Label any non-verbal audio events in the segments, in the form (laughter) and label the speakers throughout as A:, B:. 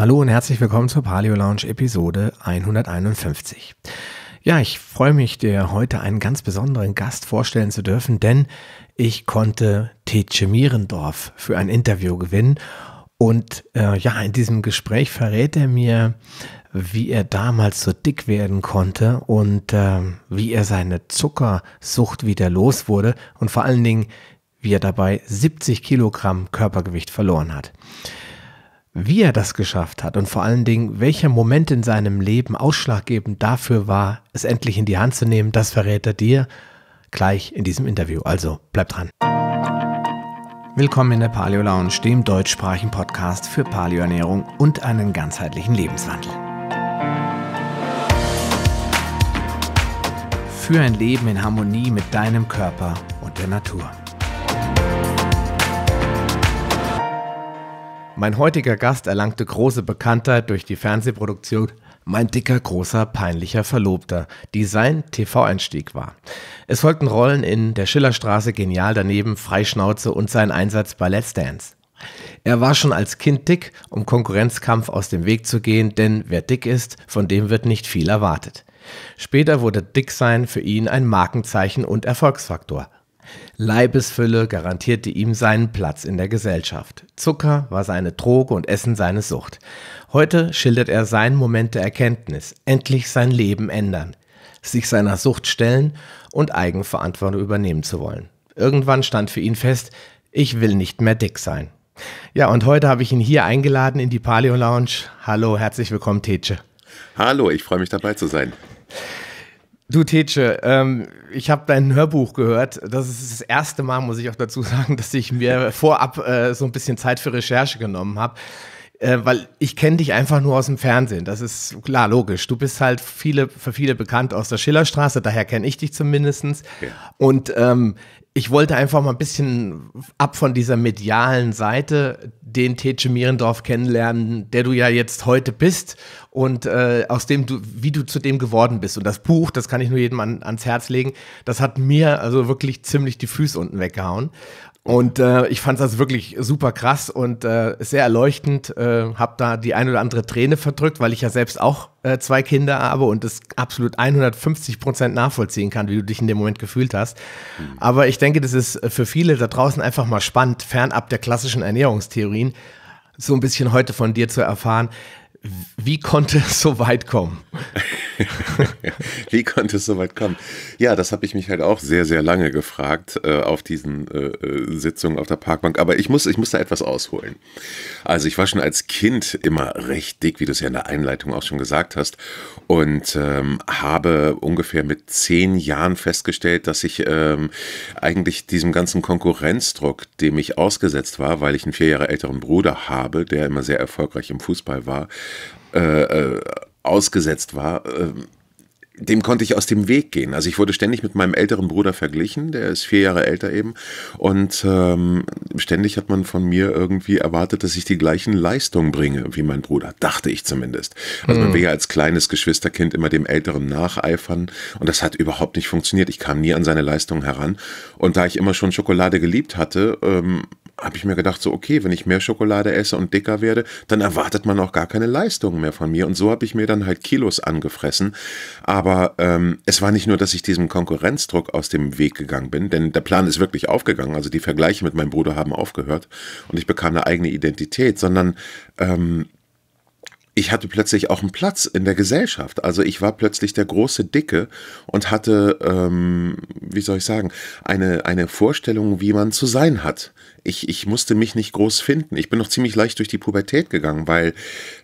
A: Hallo und herzlich willkommen zur Paleo Lounge Episode 151. Ja, ich freue mich, dir heute einen ganz besonderen Gast vorstellen zu dürfen, denn ich konnte Tetsche Mierendorf für ein Interview gewinnen. Und äh, ja, in diesem Gespräch verrät er mir, wie er damals so dick werden konnte und äh, wie er seine Zuckersucht wieder los wurde und vor allen Dingen, wie er dabei 70 Kilogramm Körpergewicht verloren hat wie er das geschafft hat und vor allen Dingen, welcher Moment in seinem Leben ausschlaggebend dafür war, es endlich in die Hand zu nehmen, das verrät er dir gleich in diesem Interview. Also bleib dran. Willkommen in der Paleo Lounge, dem deutschsprachigen Podcast für Paleoernährung und einen ganzheitlichen Lebenswandel. Für ein Leben in Harmonie mit deinem Körper und der Natur. Mein heutiger Gast erlangte große Bekanntheit durch die Fernsehproduktion mein dicker, großer, peinlicher Verlobter, die sein TV-Einstieg war. Es folgten Rollen in Der Schillerstraße, Genial daneben, Freischnauze und sein Einsatz bei Let's Dance. Er war schon als Kind dick, um Konkurrenzkampf aus dem Weg zu gehen, denn wer dick ist, von dem wird nicht viel erwartet. Später wurde Dicksein für ihn ein Markenzeichen und Erfolgsfaktor. Leibesfülle garantierte ihm seinen Platz in der Gesellschaft. Zucker war seine Droge und Essen seine Sucht. Heute schildert er seinen Moment der Erkenntnis, endlich sein Leben ändern, sich seiner Sucht stellen und Eigenverantwortung übernehmen zu wollen. Irgendwann stand für ihn fest, ich will nicht mehr dick sein. Ja, und heute habe ich ihn hier eingeladen in die Paleo Lounge. Hallo, herzlich willkommen, Tetsche.
B: Hallo, ich freue mich dabei zu sein.
A: Du Tetsche, ähm, ich habe dein Hörbuch gehört. Das ist das erste Mal, muss ich auch dazu (laughs) sagen, dass ich mir vorab äh, so ein bisschen Zeit für Recherche genommen habe. Äh, weil ich kenne dich einfach nur aus dem Fernsehen. Das ist klar, logisch. Du bist halt viele, für viele bekannt aus der Schillerstraße, daher kenne ich dich zumindestens. Okay. Und ähm, ich wollte einfach mal ein bisschen ab von dieser medialen Seite den Tetsche Mierendorf kennenlernen, der du ja jetzt heute bist und äh, aus dem du, wie du zu dem geworden bist. Und das Buch, das kann ich nur jedem an, ans Herz legen, das hat mir also wirklich ziemlich die Füße unten weggehauen. Und äh, ich fand das also wirklich super krass und äh, sehr erleuchtend. Äh, habe da die ein oder andere Träne verdrückt, weil ich ja selbst auch äh, zwei Kinder habe und es absolut 150 Prozent nachvollziehen kann, wie du dich in dem Moment gefühlt hast. Mhm. Aber ich denke, das ist für viele da draußen einfach mal spannend, fernab der klassischen Ernährungstheorien, so ein bisschen heute von dir zu erfahren, wie konnte es so weit kommen? (laughs)
B: (laughs) Wie konnte es so weit kommen? Ja, das habe ich mich halt auch sehr, sehr lange gefragt äh, auf diesen äh, äh, Sitzungen auf der Parkbank. Aber ich muss, ich muss da etwas ausholen. Also ich war schon als Kind immer recht dick, wie du es ja in der Einleitung auch schon gesagt hast. Und ähm, habe ungefähr mit zehn Jahren festgestellt, dass ich ähm, eigentlich diesem ganzen Konkurrenzdruck, dem ich ausgesetzt war, weil ich einen vier Jahre älteren Bruder habe, der immer sehr erfolgreich im Fußball war, äh, äh ausgesetzt war, äh, dem konnte ich aus dem Weg gehen. Also ich wurde ständig mit meinem älteren Bruder verglichen, der ist vier Jahre älter eben. Und ähm, ständig hat man von mir irgendwie erwartet, dass ich die gleichen Leistungen bringe wie mein Bruder, dachte ich zumindest. Also man hm. will ja als kleines Geschwisterkind immer dem Älteren nacheifern und das hat überhaupt nicht funktioniert. Ich kam nie an seine Leistungen heran. Und da ich immer schon Schokolade geliebt hatte, ähm, habe ich mir gedacht, so okay, wenn ich mehr Schokolade esse und dicker werde, dann erwartet man auch gar keine Leistungen mehr von mir. Und so habe ich mir dann halt Kilos angefressen. Aber ähm, es war nicht nur, dass ich diesem Konkurrenzdruck aus dem Weg gegangen bin, denn der Plan ist wirklich aufgegangen. Also die Vergleiche mit meinem Bruder haben aufgehört und ich bekam eine eigene Identität, sondern ähm, ich hatte plötzlich auch einen Platz in der Gesellschaft. Also ich war plötzlich der große Dicke und hatte, ähm, wie soll ich sagen, eine, eine Vorstellung, wie man zu sein hat ich, ich musste mich nicht groß finden. Ich bin noch ziemlich leicht durch die Pubertät gegangen, weil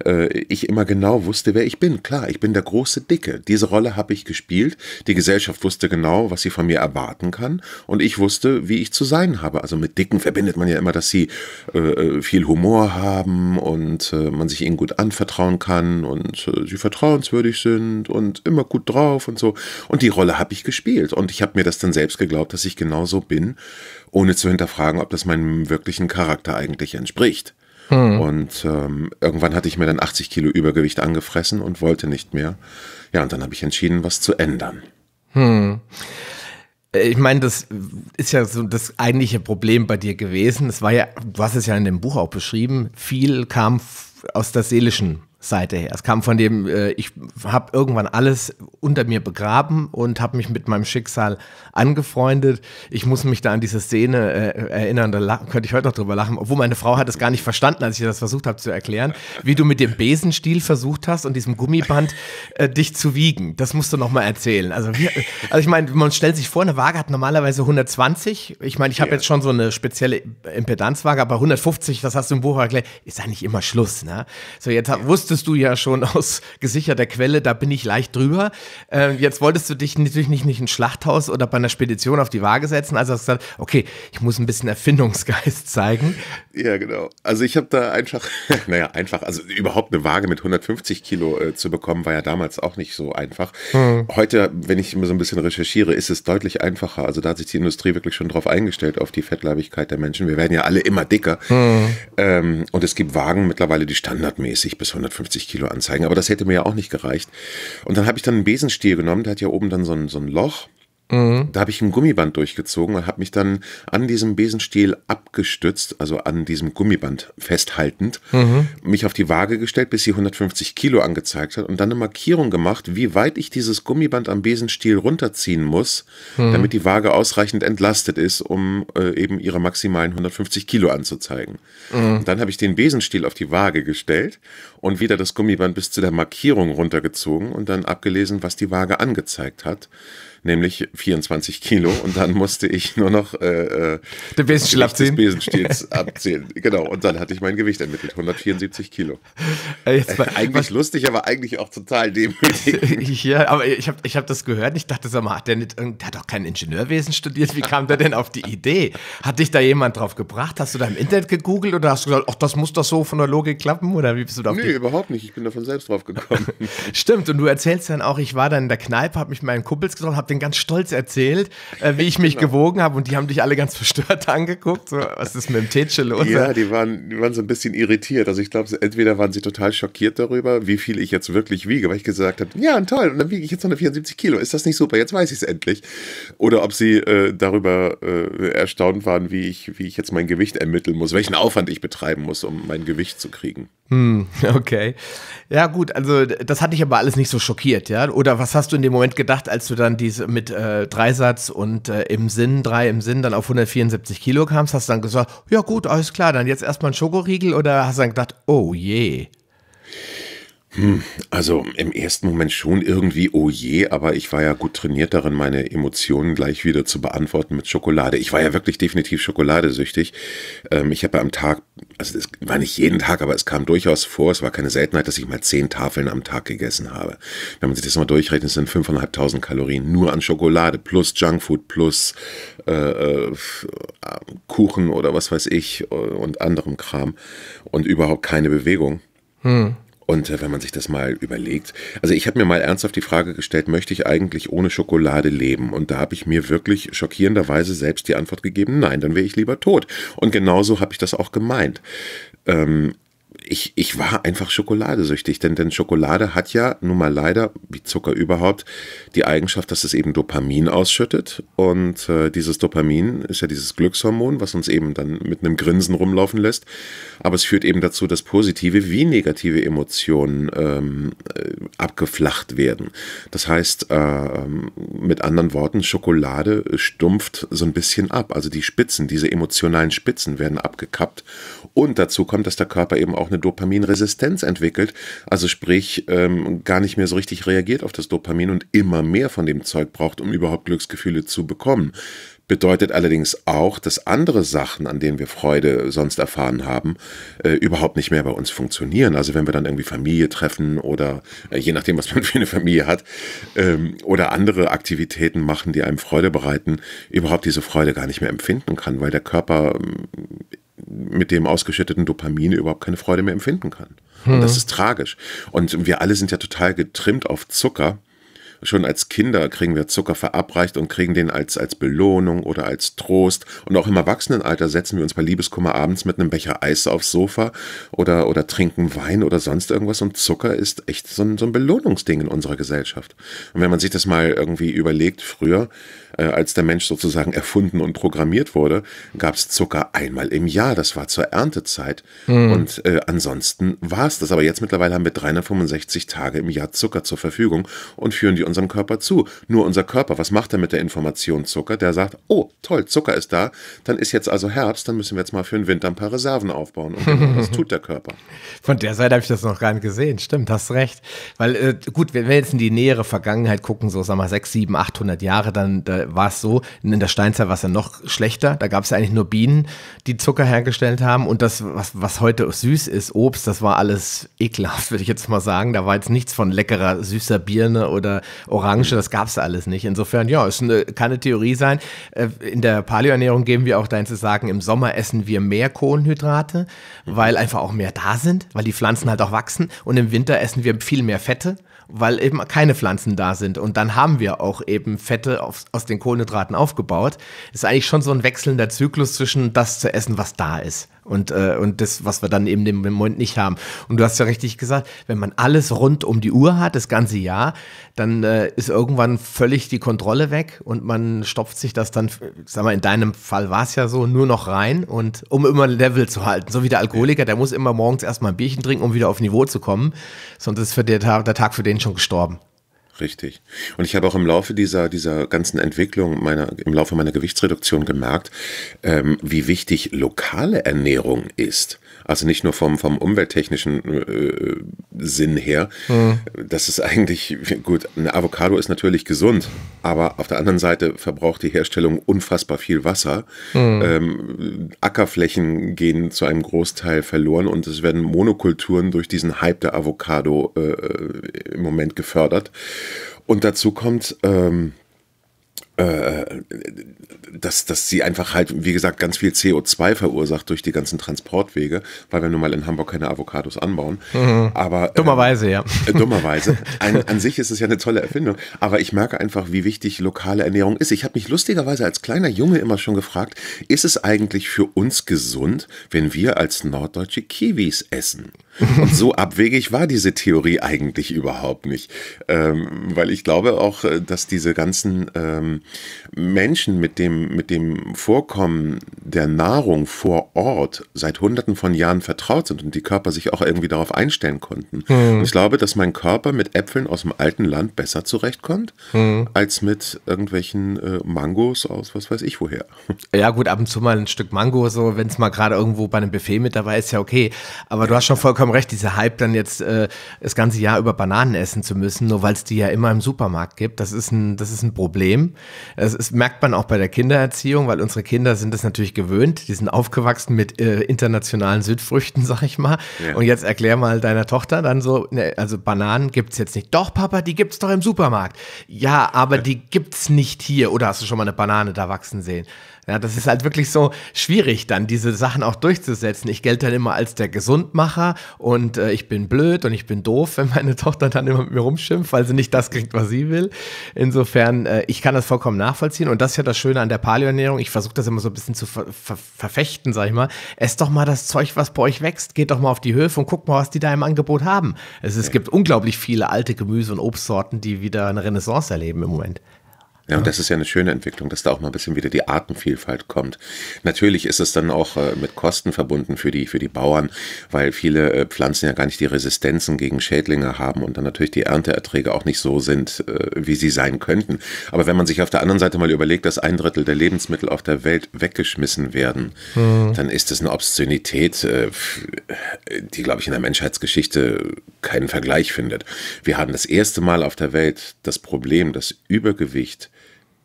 B: äh, ich immer genau wusste, wer ich bin. Klar, ich bin der große Dicke. Diese Rolle habe ich gespielt. Die Gesellschaft wusste genau, was sie von mir erwarten kann. Und ich wusste, wie ich zu sein habe. Also mit Dicken verbindet man ja immer, dass sie äh, äh viel Humor haben und äh, man sich ihnen gut anvertrauen kann und äh, sie vertrauenswürdig sind und immer gut drauf und so. Und die Rolle habe ich gespielt. Und ich habe mir das dann selbst geglaubt, dass ich genau so bin ohne zu hinterfragen, ob das meinem wirklichen Charakter eigentlich entspricht. Hm. Und ähm, irgendwann hatte ich mir dann 80 Kilo Übergewicht angefressen und wollte nicht mehr. Ja, und dann habe ich entschieden, was zu ändern.
A: Hm. Äh, ich meine, das ist ja so das eigentliche Problem bei dir gewesen. Es war ja, du hast es ja in dem Buch auch beschrieben, viel kam aus der seelischen Seite her. Es kam von dem, äh, ich habe irgendwann alles unter mir begraben und habe mich mit meinem Schicksal angefreundet. Ich muss mich da an diese Szene äh, erinnern, da könnte ich heute noch drüber lachen, obwohl meine Frau hat es gar nicht verstanden, als ich das versucht habe zu erklären, wie du mit dem Besenstiel versucht hast und diesem Gummiband äh, dich zu wiegen. Das musst du nochmal erzählen. Also, wir, also ich meine, man stellt sich vor, eine Waage hat normalerweise 120. Ich meine, ich habe jetzt schon so eine spezielle Impedanzwaage, aber 150, das hast du im Buch erklärt, ist eigentlich immer Schluss. Ne? So, jetzt ja. wusste wusstest du ja schon aus gesicherter Quelle, da bin ich leicht drüber. Äh, jetzt wolltest du dich natürlich nicht, nicht in ein Schlachthaus oder bei einer Spedition auf die Waage setzen. Also hast du gesagt, okay, ich muss ein bisschen Erfindungsgeist (laughs) zeigen. Ja, genau. Also ich habe da einfach,
B: (laughs) naja, einfach, also überhaupt eine Waage mit 150 Kilo äh, zu bekommen, war ja damals auch nicht so einfach. Hm. Heute, wenn ich so ein bisschen recherchiere, ist es deutlich einfacher. Also da hat sich die Industrie wirklich schon drauf eingestellt, auf die Fettleibigkeit der Menschen. Wir werden ja alle immer dicker. Hm. Ähm, und es gibt Wagen mittlerweile, die standardmäßig bis 150 150 Kilo anzeigen. Aber das hätte mir ja auch nicht gereicht. Und dann habe ich dann einen Besenstiel genommen, der hat ja oben dann so ein, so ein Loch. Mhm. Da habe ich ein Gummiband durchgezogen und habe mich dann an diesem Besenstiel abgestützt, also an diesem Gummiband festhaltend, mhm. mich auf die Waage gestellt, bis sie 150 Kilo angezeigt hat und dann eine Markierung gemacht, wie weit ich dieses Gummiband am Besenstiel runterziehen muss, mhm. damit die Waage ausreichend entlastet ist, um äh, eben ihre maximalen 150 Kilo anzuzeigen. Mhm. Dann habe ich den Besenstiel auf die Waage gestellt und wieder das Gummiband bis zu der Markierung runtergezogen und dann abgelesen, was die Waage angezeigt hat nämlich 24 Kilo. Und dann musste ich nur noch äh, äh den Besenstiel abziehen. Besenstiels (laughs) abzählen. Genau. Und dann hatte ich mein Gewicht ermittelt, 174 Kilo. Äh, äh, mal, eigentlich was, lustig, aber eigentlich auch total demütig.
A: (laughs) ja, aber ich habe ich hab das gehört. und Ich dachte, sag mal, hat der, nicht, der hat doch kein Ingenieurwesen studiert. Wie kam der denn auf die Idee? Hat dich da jemand drauf gebracht? Hast du da im Internet gegoogelt oder hast du gesagt, ach, das muss doch so von der Logik klappen? Oder wie bist du da auf Nee, überhaupt nicht. Ich bin davon selbst drauf gekommen. (laughs) Stimmt. Und du erzählst dann auch, ich war dann in der Kneipe, habe mich mit meinen Kumpels getroffen, habe den den ganz stolz erzählt, äh, wie ich mich genau. gewogen habe und die haben dich alle ganz verstört (laughs) angeguckt. So, was ist mit dem Tätsche los? Ja,
B: die waren, die waren so ein bisschen irritiert. Also ich glaube, entweder waren sie total schockiert darüber, wie viel ich jetzt wirklich wiege, weil ich gesagt habe, ja, toll, und dann wiege ich jetzt 174 Kilo. Ist das nicht super? Jetzt weiß ich es endlich. Oder ob sie äh, darüber äh, erstaunt waren, wie ich, wie ich jetzt mein Gewicht ermitteln muss, welchen Aufwand ich betreiben muss, um mein Gewicht zu kriegen.
A: Hm, (laughs) okay. Ja, gut, also das hat dich aber alles nicht so schockiert, ja? Oder was hast du in dem Moment gedacht, als du dann diese mit äh, Dreisatz und äh, im Sinn, drei im Sinn, dann auf 174 Kilo kamst? Hast du dann gesagt, ja gut, alles klar, dann jetzt erstmal ein Schokoriegel oder hast du dann gedacht, oh je?
B: Hm, also im ersten Moment schon irgendwie, oh je, aber ich war ja gut trainiert darin, meine Emotionen gleich wieder zu beantworten mit Schokolade. Ich war ja wirklich definitiv schokoladesüchtig. Ähm, ich habe am Tag, also das war nicht jeden Tag, aber es kam durchaus vor, es war keine Seltenheit, dass ich mal zehn Tafeln am Tag gegessen habe. Wenn man sich das mal durchrechnet, sind 5.500 Kalorien nur an Schokolade plus Junkfood plus äh, äh Kuchen oder was weiß ich äh, und anderem Kram und überhaupt keine Bewegung. Hm. Und äh, wenn man sich das mal überlegt, also ich habe mir mal ernsthaft die Frage gestellt, möchte ich eigentlich ohne Schokolade leben? Und da habe ich mir wirklich schockierenderweise selbst die Antwort gegeben, nein, dann wäre ich lieber tot. Und genauso habe ich das auch gemeint. Ähm, ich, ich war einfach schokoladesüchtig, denn, denn Schokolade hat ja nun mal leider, wie Zucker überhaupt, die Eigenschaft, dass es eben Dopamin ausschüttet. Und äh, dieses Dopamin ist ja dieses Glückshormon, was uns eben dann mit einem Grinsen rumlaufen lässt. Aber es führt eben dazu, dass positive wie negative Emotionen ähm, äh, abgeflacht werden. Das heißt, äh, mit anderen Worten, Schokolade stumpft so ein bisschen ab. Also die Spitzen, diese emotionalen Spitzen werden abgekappt. Und dazu kommt, dass der Körper eben auch eine eine Dopaminresistenz entwickelt, also sprich ähm, gar nicht mehr so richtig reagiert auf das Dopamin und immer mehr von dem Zeug braucht, um überhaupt Glücksgefühle zu bekommen. Bedeutet allerdings auch, dass andere Sachen, an denen wir Freude sonst erfahren haben, äh, überhaupt nicht mehr bei uns funktionieren. Also wenn wir dann irgendwie Familie treffen oder äh, je nachdem, was man (laughs) für eine Familie hat, ähm, oder andere Aktivitäten machen, die einem Freude bereiten, überhaupt diese Freude gar nicht mehr empfinden kann, weil der Körper ähm, mit dem ausgeschütteten Dopamin überhaupt keine Freude mehr empfinden kann. Hm. Und das ist tragisch. Und wir alle sind ja total getrimmt auf Zucker. Schon als Kinder kriegen wir Zucker verabreicht und kriegen den als, als Belohnung oder als Trost. Und auch im Erwachsenenalter setzen wir uns bei Liebeskummer abends mit einem Becher Eis aufs Sofa oder, oder trinken Wein oder sonst irgendwas. Und Zucker ist echt so ein, so ein Belohnungsding in unserer Gesellschaft. Und wenn man sich das mal irgendwie überlegt, früher, äh, als der Mensch sozusagen erfunden und programmiert wurde, gab es Zucker einmal im Jahr. Das war zur Erntezeit. Mhm. Und äh, ansonsten war es das. Aber jetzt mittlerweile haben wir 365 Tage im Jahr Zucker zur Verfügung und führen die unserem Körper zu. Nur unser Körper, was macht er mit der Information Zucker? Der sagt, oh, toll, Zucker ist da. Dann ist jetzt also Herbst, dann müssen wir jetzt mal für den Winter ein paar Reserven aufbauen. Und genau das tut der Körper.
A: (laughs) Von der Seite habe ich das noch gar nicht gesehen. Stimmt, hast recht. Weil äh, gut, wenn wir jetzt in die nähere Vergangenheit gucken, so sagen wir mal 6, 7, 800 Jahre, dann da war es so, in der Steinzeit war es ja noch schlechter. Da gab es ja eigentlich nur Bienen, die Zucker hergestellt haben. Und das, was, was heute süß ist, Obst, das war alles ekelhaft, (laughs) würde ich jetzt mal sagen. Da war jetzt nichts von leckerer, süßer Birne oder Orange. Das gab es alles nicht. Insofern, ja, es äh, kann eine Theorie sein. Äh, in der Paleoernährung geben wir auch dein zu sagen, im Sommer essen wir mehr Kohlenhydrate, mhm. weil einfach auch mehr da sind, weil die Pflanzen halt auch wachsen. Und im Winter essen wir viel mehr Fette weil eben keine Pflanzen da sind. Und dann haben wir auch eben Fette auf, aus den Kohlenhydraten aufgebaut. ist eigentlich schon so ein wechselnder Zyklus zwischen das zu essen, was da ist. Und, äh, und das, was wir dann eben im Moment nicht haben. Und du hast ja richtig gesagt, wenn man alles rund um die Uhr hat, das ganze Jahr, dann äh, ist irgendwann völlig die Kontrolle weg und man stopft sich das dann, sag mal, in deinem Fall war es ja so, nur noch rein und um immer ein Level zu halten. So wie der Alkoholiker, der muss immer morgens erstmal ein Bierchen trinken, um wieder auf Niveau zu kommen. Sonst ist für der der Tag für den schon gestorben.
B: Richtig. Und ich habe auch im Laufe dieser, dieser ganzen Entwicklung, meiner, im Laufe meiner Gewichtsreduktion gemerkt, ähm, wie wichtig lokale Ernährung ist. Also nicht nur vom, vom umwelttechnischen äh, Sinn her. Mhm. Das ist eigentlich, gut, eine Avocado ist natürlich gesund, aber auf der anderen Seite verbraucht die Herstellung unfassbar viel Wasser. Mhm. Ähm, Ackerflächen gehen zu einem Großteil verloren und es werden Monokulturen durch diesen Hype der Avocado äh, äh im Moment gefördert. Und dazu kommt, ähm, äh, dass, dass sie einfach halt, wie gesagt, ganz viel CO2 verursacht durch die ganzen Transportwege, weil wir nun mal in Hamburg keine Avocados anbauen. Mhm. Aber, ähm, dummerweise, ja. Äh, dummerweise. Ein, an sich ist es ja eine tolle Erfindung. Aber ich merke einfach, wie wichtig lokale Ernährung ist. Ich habe mich lustigerweise als kleiner Junge immer schon gefragt, ist es eigentlich für uns gesund, wenn wir als norddeutsche Kiwis essen? Und so abwegig war diese Theorie eigentlich überhaupt nicht. Ähm, weil ich glaube auch, äh, dass diese ganzen ähm, Menschen mit dem mit dem Vorkommen der Nahrung vor Ort seit Hunderten von Jahren vertraut sind und die Körper sich auch irgendwie darauf einstellen konnten. Hm. ich glaube, dass mein Körper mit Äpfeln aus dem alten Land besser zurechtkommt, hm. als mit irgendwelchen äh, Mangos aus was weiß ich woher. (laughs)
A: Ja, gut, ab und zu mal ein Stück Mango, so wenn es mal gerade irgendwo bei einem Buffet mit dabei ist, ja okay. Aber du hast schon vollkommen recht, dieser Hype dann jetzt äh, das ganze Jahr über Bananen essen zu müssen, nur weil es die ja immer im Supermarkt gibt, das ist ein, das ist ein Problem. Das ist, merkt man auch bei der Kinder. Kindererziehung, weil unsere Kinder sind das natürlich gewöhnt. Die sind aufgewachsen mit äh, internationalen Südfrüchten, (laughs) sag ich mal. Ja. Und jetzt erklär mal deiner Tochter dann so, ne, also Bananen gibt es jetzt nicht. Doch, Papa, die gibt es doch im Supermarkt. Ja, aber die gibt es nicht hier. Oder hast du schon mal eine Banane da wachsen sehen? Ja, das ist halt wirklich so schwierig, dann diese Sachen auch durchzusetzen. Ich gelte dann immer als der Gesundmacher und äh, ich bin blöd und ich bin doof, wenn meine Tochter dann immer mit mir rumschimpft, weil sie nicht das kriegt, was sie will. Insofern, äh, ich kann das vollkommen nachvollziehen und das ist ja das Schöne an der der Paleoernährung, ich versuche das immer so ein bisschen zu ver ver verfechten, sag ich mal, esst doch mal das Zeug, was bei euch wächst. Geht doch mal auf die Höfe und guckt mal, was die da im Angebot haben. Es, es okay. gibt unglaublich viele alte Gemüse- und Obstsorten, die wieder eine Renaissance erleben im Moment.
B: Ja, und das ist ja eine schöne Entwicklung, dass da auch mal ein bisschen wieder die Artenvielfalt kommt. Natürlich ist es dann auch äh, mit Kosten verbunden für die, für die Bauern, weil viele äh, Pflanzen ja gar nicht die Resistenzen gegen Schädlinge haben und dann natürlich die Ernteerträge auch nicht so sind, äh, wie sie sein könnten. Aber wenn man sich auf der anderen Seite mal überlegt, dass ein Drittel der Lebensmittel auf der Welt weggeschmissen werden, mhm. dann ist das eine Obszönität, äh, die, glaube ich, in der Menschheitsgeschichte keinen Vergleich findet. Wir haben das erste Mal auf der Welt das Problem, dass Übergewicht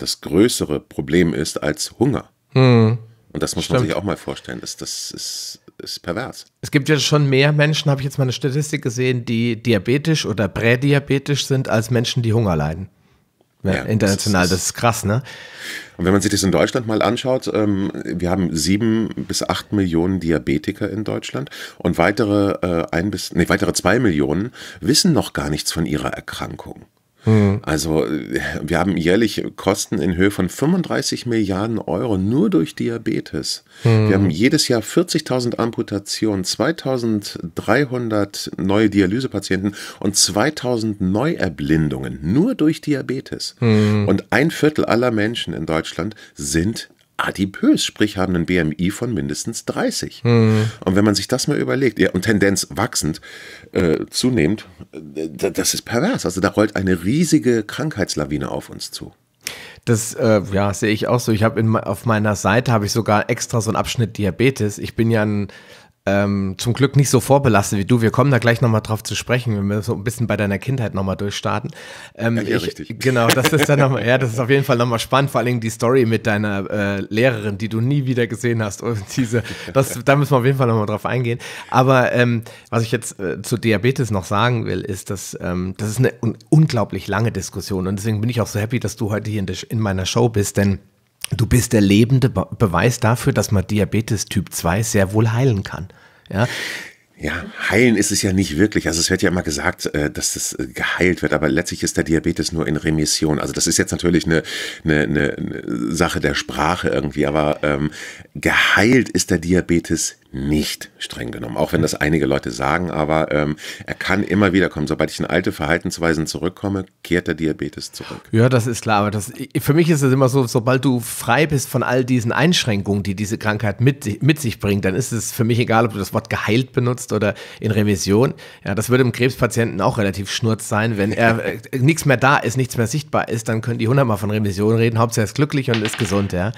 B: das größere Problem ist als Hunger. Hm. Und das muss Stimmt. man sich auch mal vorstellen.
A: Das, das ist, ist pervers. Es gibt ja schon mehr Menschen, habe ich jetzt mal eine Statistik gesehen, die diabetisch oder prädiabetisch sind, als Menschen, die Hunger leiden. Ja, international,
B: das ist, das ist, krass, ne? Und wenn man sich das in Deutschland mal anschaut, ähm, wir haben sieben bis acht Millionen Diabetiker in Deutschland und weitere äh, ein bis, nee, weitere zwei Millionen wissen noch gar nichts von ihrer Erkrankung. Mhm. Also wir haben jährlich Kosten in Höhe von 35 Milliarden Euro nur durch Diabetes. Mhm. Wir haben jedes Jahr 40.000 Amputationen, 2.300 neue Dialysepatienten und 2.000 Neuerblindungen nur durch Diabetes. Mhm. Und ein Viertel aller Menschen in Deutschland sind adipös, sprich haben einen BMI von mindestens 30. Hm. Und wenn man sich das mal überlegt, ja, und Tendenz wachsend, äh, zunehmend, äh, das ist pervers. Also da rollt eine riesige Krankheitslawine auf uns zu.
A: Das äh, ja, sehe ich auch so. Ich habe auf meiner Seite habe ich sogar extra so einen Abschnitt Diabetes. Ich bin ja ein ähm, zum Glück nicht so vorbelastet wie du. Wir kommen da gleich nochmal drauf zu sprechen, wenn wir so ein bisschen bei deiner Kindheit nochmal durchstarten. Ähm, ja, ja ich, richtig. Genau, das ist dann nochmal, (laughs) ja, das ist auf jeden Fall nochmal spannend, vor allen Dingen die Story mit deiner äh, Lehrerin, die du nie wieder gesehen hast. Und diese, (laughs) das, da müssen wir auf jeden Fall nochmal drauf eingehen. Aber ähm, was ich jetzt äh, zu Diabetes noch sagen will, ist, dass ähm, das ist eine un unglaublich lange Diskussion und deswegen bin ich auch so happy, dass du heute hier in, der, in meiner Show bist, denn Du bist der lebende Be Beweis dafür, dass man Diabetes Typ 2 sehr wohl heilen kann. Ja. Ja,
B: heilen ist es ja nicht wirklich. Also es wird ja immer gesagt, äh, dass das äh, geheilt wird, aber letztlich ist der Diabetes nur in Remission. Also das ist jetzt natürlich eine, eine, eine Sache der Sprache irgendwie, aber ähm, geheilt ist der Diabetes nicht
A: streng genommen, auch wenn
B: das einige Leute sagen, aber ähm, er kann immer wieder kommen. Sobald ich in alte Verhaltensweisen zurückkomme, kehrt der Diabetes zurück.
A: Ja, das ist klar, aber das, für mich ist es immer so, sobald du frei bist von all diesen Einschränkungen, die diese Krankheit mit, mit sich bringt, dann ist es für mich egal, ob du das Wort geheilt benutzt oder in Revision. Ja, das würde im Krebspatienten auch relativ schnurz sein, wenn er (laughs) äh, nichts mehr da ist, nichts mehr sichtbar ist, dann können die hundertmal von Revision reden, Hauptsache er ist glücklich und ist gesund, ja.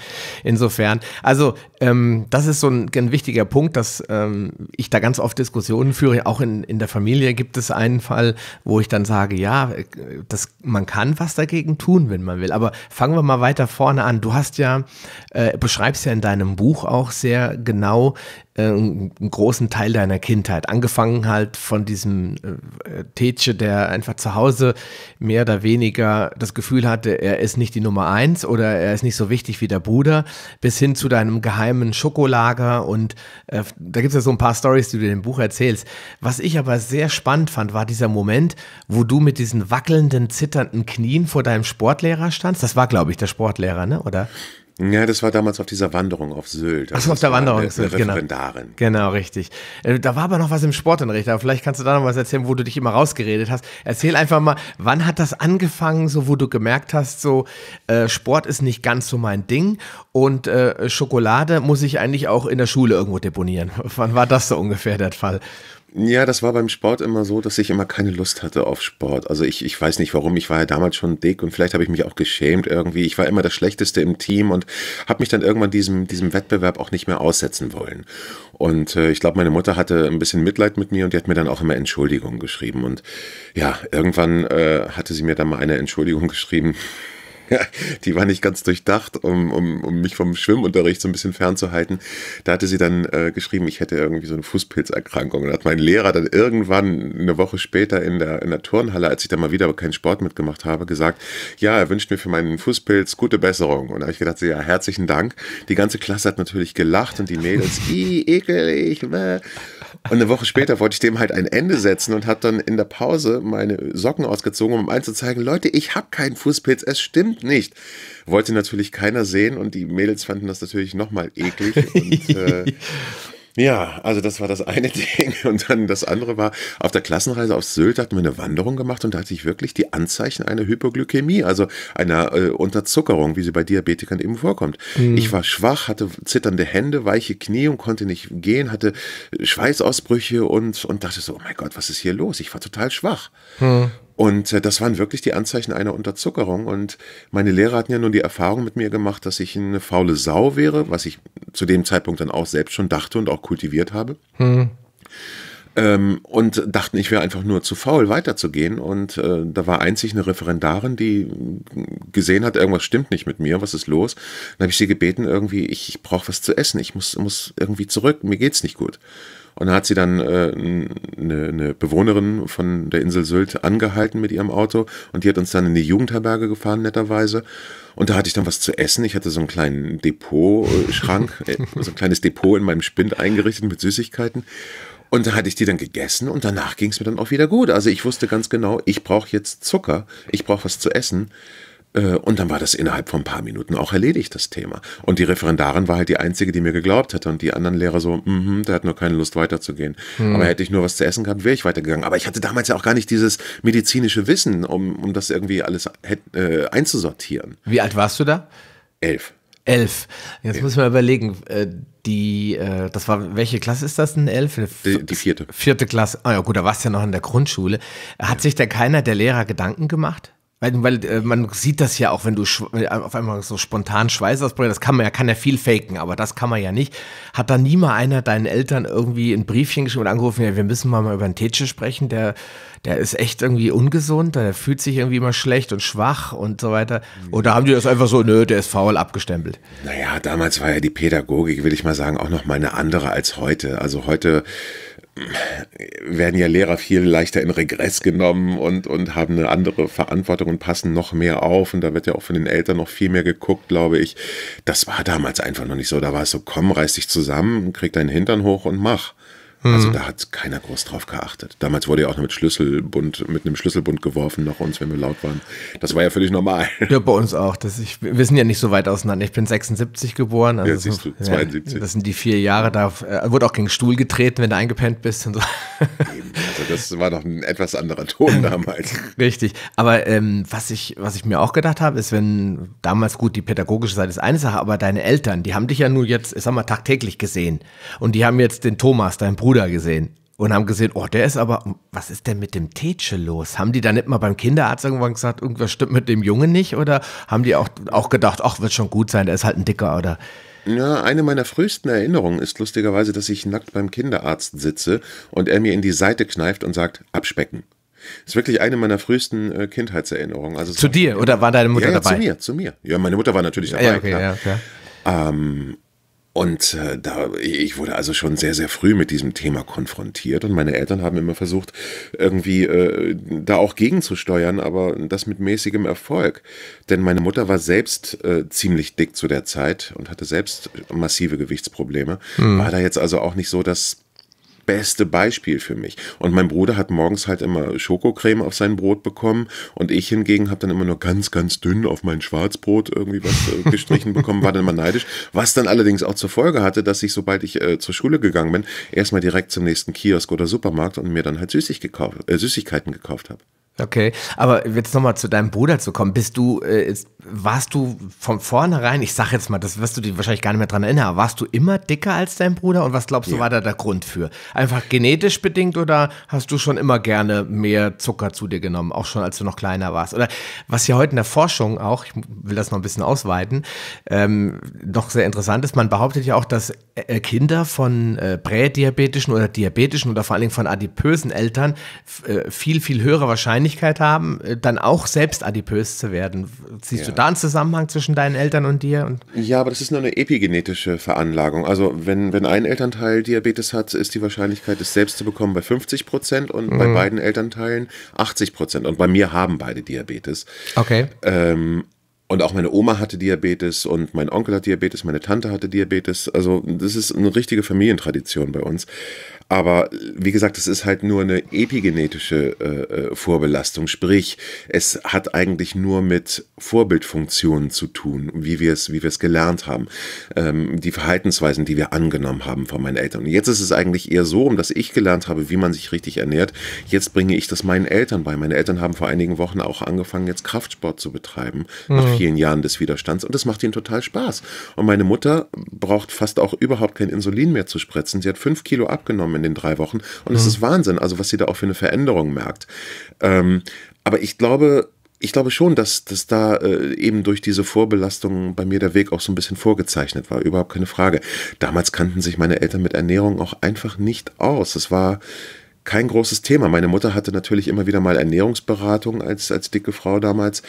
A: Insofern, also ähm, das ist so ein, ein wichtiger Punkt, Punkt, dass ähm, ich da ganz oft Diskussionen führe. Auch in, in der Familie gibt es einen Fall, wo ich dann sage, ja, äh, das, man kann was dagegen tun, wenn man will. Aber fangen wir mal weiter vorne an. Du hast ja, äh, beschreibst ja in deinem Buch auch sehr genau, äh, einen großen Teil deiner Kindheit. Angefangen halt von diesem äh, Tetsche, der einfach zu Hause mehr oder weniger das Gefühl hatte, er ist nicht die Nummer eins oder er ist nicht so wichtig wie der Bruder, bis hin zu deinem geheimen Schokolager und äh, da gibt es ja so ein paar Stories, die du in dem Buch erzählst. Was ich aber sehr spannend fand, war dieser Moment, wo du mit diesen wackelnden, zitternden Knien vor deinem Sportlehrer standst. Das war, glaube ich, der Sportlehrer, ne? Oder?
B: Ja, das war damals auf dieser Wanderung auf Sylt. Also Achso, auf der Wanderung auf Sylt, eine genau. Referendarin.
A: Genau. genau, richtig. Äh, da war aber noch was im Sportunterricht, aber vielleicht kannst du da noch was erzählen, wo du dich immer rausgeredet hast. Erzähl einfach mal, wann hat das angefangen, so wo du gemerkt hast, so äh, Sport ist nicht ganz so mein Ding und äh, Schokolade muss ich eigentlich auch in der Schule irgendwo deponieren. (laughs) Wann war das so ungefähr der Fall?
B: Ja, das war beim Sport immer so, dass ich immer keine Lust hatte auf Sport. Also ich, ich weiß nicht warum, ich war ja damals schon dick und vielleicht habe ich mich auch geschämt irgendwie. Ich war immer das Schlechteste im Team und habe mich dann irgendwann diesem, diesem Wettbewerb auch nicht mehr aussetzen wollen. Und äh, ich glaube, meine Mutter hatte ein bisschen Mitleid mit mir und die hat mir dann auch immer Entschuldigungen geschrieben. Und ja, irgendwann äh, hatte sie mir dann mal eine Entschuldigung (laughs) geschrieben, (laughs) die war nicht ganz durchdacht, um, um, um mich vom Schwimmunterricht so ein bisschen fernzuhalten. Da hatte sie dann äh, geschrieben, ich hätte irgendwie so eine Fußpilzerkrankung. Und hat mein Lehrer dann irgendwann eine Woche später in der, in der Turnhalle, als ich da mal wieder keinen Sport mitgemacht habe, gesagt, ja, er wünscht mir für meinen Fußpilz gute Besserung. Und da habe ich gedacht, ja, herzlichen Dank. Die ganze Klasse hat natürlich gelacht und die Mädels, (laughs) i, ekelig. Mäh. Ne? Und eine Woche später wollte ich dem halt ein Ende setzen und hat dann in der Pause meine Socken ausgezogen, um einzuzeigen, Leute, ich habe keinen Fußpilz, es stimmt nicht. Wollte natürlich keiner sehen und die Mädels fanden das natürlich nochmal eklig. Und äh, (laughs) Ja, also das war das eine (laughs) Ding. Und dann das andere war, auf der Klassenreise auf Sylt hatten wir eine Wanderung gemacht und da hatte ich wirklich die Anzeichen einer Hypoglykämie, also einer äh, Unterzuckerung, wie sie bei Diabetikern eben vorkommt. Mhm. Ich war schwach, hatte zitternde Hände, weiche Knie und konnte nicht gehen, hatte Schweißausbrüche und, und dachte so, oh mein Gott, was ist hier los? Ich war total schwach. Mhm. Und äh, das waren wirklich die Anzeichen einer Unterzuckerung. Und meine Lehrer hatten ja nun die Erfahrung mit mir gemacht, dass ich eine faule Sau wäre, was ich zu dem Zeitpunkt dann auch selbst schon dachte und auch kultiviert habe. Hm. Ähm, und dachten, ich wäre einfach nur zu faul, weiterzugehen. Und äh, da war einzig eine Referendarin, die gesehen hat, irgendwas stimmt nicht mit mir, was ist los? Dann habe ich sie gebeten, irgendwie, ich, ich brauche was zu essen, ich muss, muss irgendwie zurück, mir geht's nicht gut. Und da hat sie dann äh, ne eine Bewohnerin von der Insel Sylt angehalten mit ihrem Auto und die hat uns dann in die Jugendherberge gefahren, netterweise. Und da hatte ich dann was zu essen. Ich hatte so einen kleinen Depot-Schrank, (laughs) äh, so ein kleines Depot in meinem Spind eingerichtet mit Süßigkeiten. Und da hatte ich die dann gegessen und danach ging es mir dann auch wieder gut. Also ich wusste ganz genau, ich brauche jetzt Zucker, ich brauche was zu essen. Äh, und dann war das innerhalb von ein paar Minuten auch erledigt, das Thema. Und die Referendarin war halt die einzige, die mir geglaubt hatte. Und die anderen Lehrer so, mm der hat nur keine Lust weiterzugehen. Hm. Aber hätte ich nur was zu essen gehabt, wäre ich weitergegangen. Aber ich hatte damals ja auch gar nicht dieses medizinische Wissen, um, um das irgendwie alles äh, einzusortieren.
A: Wie alt warst du da? Elf. Elf. Jetzt ja. muss man überlegen, äh, die, äh, das war, welche Klasse ist das denn? Elf? Die, die vierte. Vierte Klasse. Ah oh ja, gut, da warst du ja noch in der Grundschule. Hat ja. sich da keiner der Lehrer Gedanken gemacht? Weil, weil äh, man sieht das ja auch, wenn du äh, auf einmal so spontan Schweiß ausbringst, das kann man ja, kann ja viel faken, aber das kann man ja nicht. Hat da nie mal einer deinen Eltern irgendwie ein Briefchen geschrieben und angerufen, ja, wir müssen mal, mal über einen Tetsche sprechen, der, der ist echt irgendwie ungesund, der fühlt sich irgendwie immer schlecht und schwach und so weiter. Mhm. Oder haben die das einfach so, nö, der ist faul abgestempelt?
B: Naja, damals war ja die Pädagogik, will ich mal sagen, auch noch mal eine andere als heute. Also heute werden ja Lehrer viel leichter in Regress genommen und, und haben eine andere Verantwortung und passen noch mehr auf. Und da wird ja auch von den Eltern noch viel mehr geguckt, glaube ich. Das war damals einfach noch nicht so. Da war es so, komm, reiß dich zusammen, krieg deinen Hintern hoch und mach. Also hm. da hat keiner groß drauf geachtet. Damals wurde ja auch mit Schlüsselbund, mit einem Schlüsselbund geworfen nach uns, wenn wir laut waren. Das war ja völlig normal.
A: Ja, bei uns auch. Das ich, wir sind ja nicht so weit auseinander. Ich bin 76 geboren. Also ja, siehst du, 72. Ja, das sind die vier Jahre. Da äh, wurde auch gegen den Stuhl getreten, wenn du eingepennt bist und so. Eben,
B: also das war doch ein etwas
A: anderer Ton damals. (laughs) Richtig. Aber ähm, was, ich, was ich mir auch gedacht habe, ist, wenn damals gut, die pädagogische Seite ist eine Sache, aber deine Eltern, die haben dich ja nur jetzt, ich sag mal, tagtäglich gesehen. Und die haben jetzt den Thomas, deinen Bruder, Bruder gesehen und haben gesehen, oh, der ist aber, was ist denn mit dem Tetsche los? Haben die da nicht mal beim Kinderarzt irgendwann gesagt, irgendwas stimmt mit dem Jungen nicht? Oder haben die auch, auch gedacht, ach, wird schon gut sein, der ist halt ein Dicker oder.
B: Ja, eine meiner frühesten Erinnerungen ist lustigerweise, dass ich nackt beim Kinderarzt sitze und er mir in die Seite kneift und sagt, abspecken. Ist wirklich eine meiner frühesten äh, Kindheitserinnerungen. Also zu dir oder war deine Mutter ja, ja, dabei? Zu mir, zu mir. Ja, meine Mutter war natürlich dabei. Ja, okay, klar. Ja, klar. Ähm, und äh, da, ich wurde also schon sehr, sehr früh mit diesem Thema konfrontiert und meine Eltern haben immer versucht, irgendwie äh, da auch gegenzusteuern, aber das mit mäßigem Erfolg. Denn meine Mutter war selbst äh, ziemlich dick zu der Zeit und hatte selbst massive Gewichtsprobleme. Mhm. War da jetzt also auch nicht so, dass beste Beispiel für mich. Und mein Bruder hat morgens halt immer Schokocreme auf sein Brot bekommen und ich hingegen habe dann immer nur ganz, ganz dünn auf mein Schwarzbrot irgendwie was äh, (laughs) gestrichen bekommen, war dann immer neidisch. Was dann allerdings auch zur Folge hatte, dass ich, sobald ich äh, zur Schule gegangen bin, erstmal direkt zum nächsten Kiosk oder Supermarkt und mir dann halt Süßig gekauft, äh, Süßigkeiten
A: gekauft habe. Okay, aber jetzt nochmal zu deinem Bruder zu kommen. Bist du, äh, ist, warst du von vornherein, ich sag jetzt mal, das wirst du dir wahrscheinlich gar nicht mehr dran erinnern, aber warst du immer dicker als dein Bruder und was glaubst du, war da der Grund für? Einfach genetisch bedingt oder hast du schon immer gerne mehr Zucker zu dir genommen, auch schon als du noch kleiner warst? Oder was ja heute in der Forschung auch, ich will das noch ein bisschen ausweiten, ähm, noch sehr interessant ist, man behauptet ja auch, dass äh, Kinder von äh, prädiabetischen oder diabetischen oder vor allen Dingen von adipösen Eltern äh, viel, viel höhere Wahrscheinlichkeit Wahrscheinlichkeit haben, äh, dann auch selbst adipös zu werden. Siehst ja. du da einen Zusammenhang zwischen deinen Eltern und dir? Und
B: ja, aber das ist nur eine epigenetische Veranlagung. Also wenn, wenn ein Elternteil Diabetes hat, ist die Wahrscheinlichkeit, es selbst zu bekommen, bei 50 Prozent und mhm. bei beiden Elternteilen 80 Prozent. Und bei mir haben beide Diabetes. Okay. Ähm, und auch meine Oma hatte Diabetes und mein Onkel hat Diabetes, meine Tante hatte Diabetes. Also das ist eine richtige Familientradition bei uns. Aber wie gesagt, es ist halt nur eine epigenetische äh, äh, Vorbelastung. Sprich, es hat eigentlich nur mit Vorbildfunktionen zu tun, wie wir es, wie wir es gelernt haben. Ähm, die Verhaltensweisen, die wir angenommen haben von meinen Eltern. Und jetzt ist es eigentlich eher so, um dass ich gelernt habe, wie man sich richtig ernährt. Jetzt bringe ich das meinen Eltern bei. Meine Eltern haben vor einigen Wochen auch angefangen, jetzt Kraftsport zu betreiben, mhm. nach vielen Jahren des Widerstands. Und das macht ihnen total Spaß. Und meine Mutter braucht fast auch überhaupt kein Insulin mehr zu spritzen. Sie hat fünf Kilo abgenommen den drei Wochen. Und es mhm. ist Wahnsinn, also was sie da auch für eine Veränderung merkt. Ähm, aber ich glaube, ich glaube schon, dass, dass da äh, eben durch diese Vorbelastung bei mir der Weg auch so ein bisschen vorgezeichnet war. Überhaupt keine Frage. Damals kannten sich meine Eltern mit Ernährung auch einfach nicht aus. Es war kein großes Thema. Meine Mutter hatte natürlich immer wieder mal Ernährungsberatung als, als dicke Frau damals,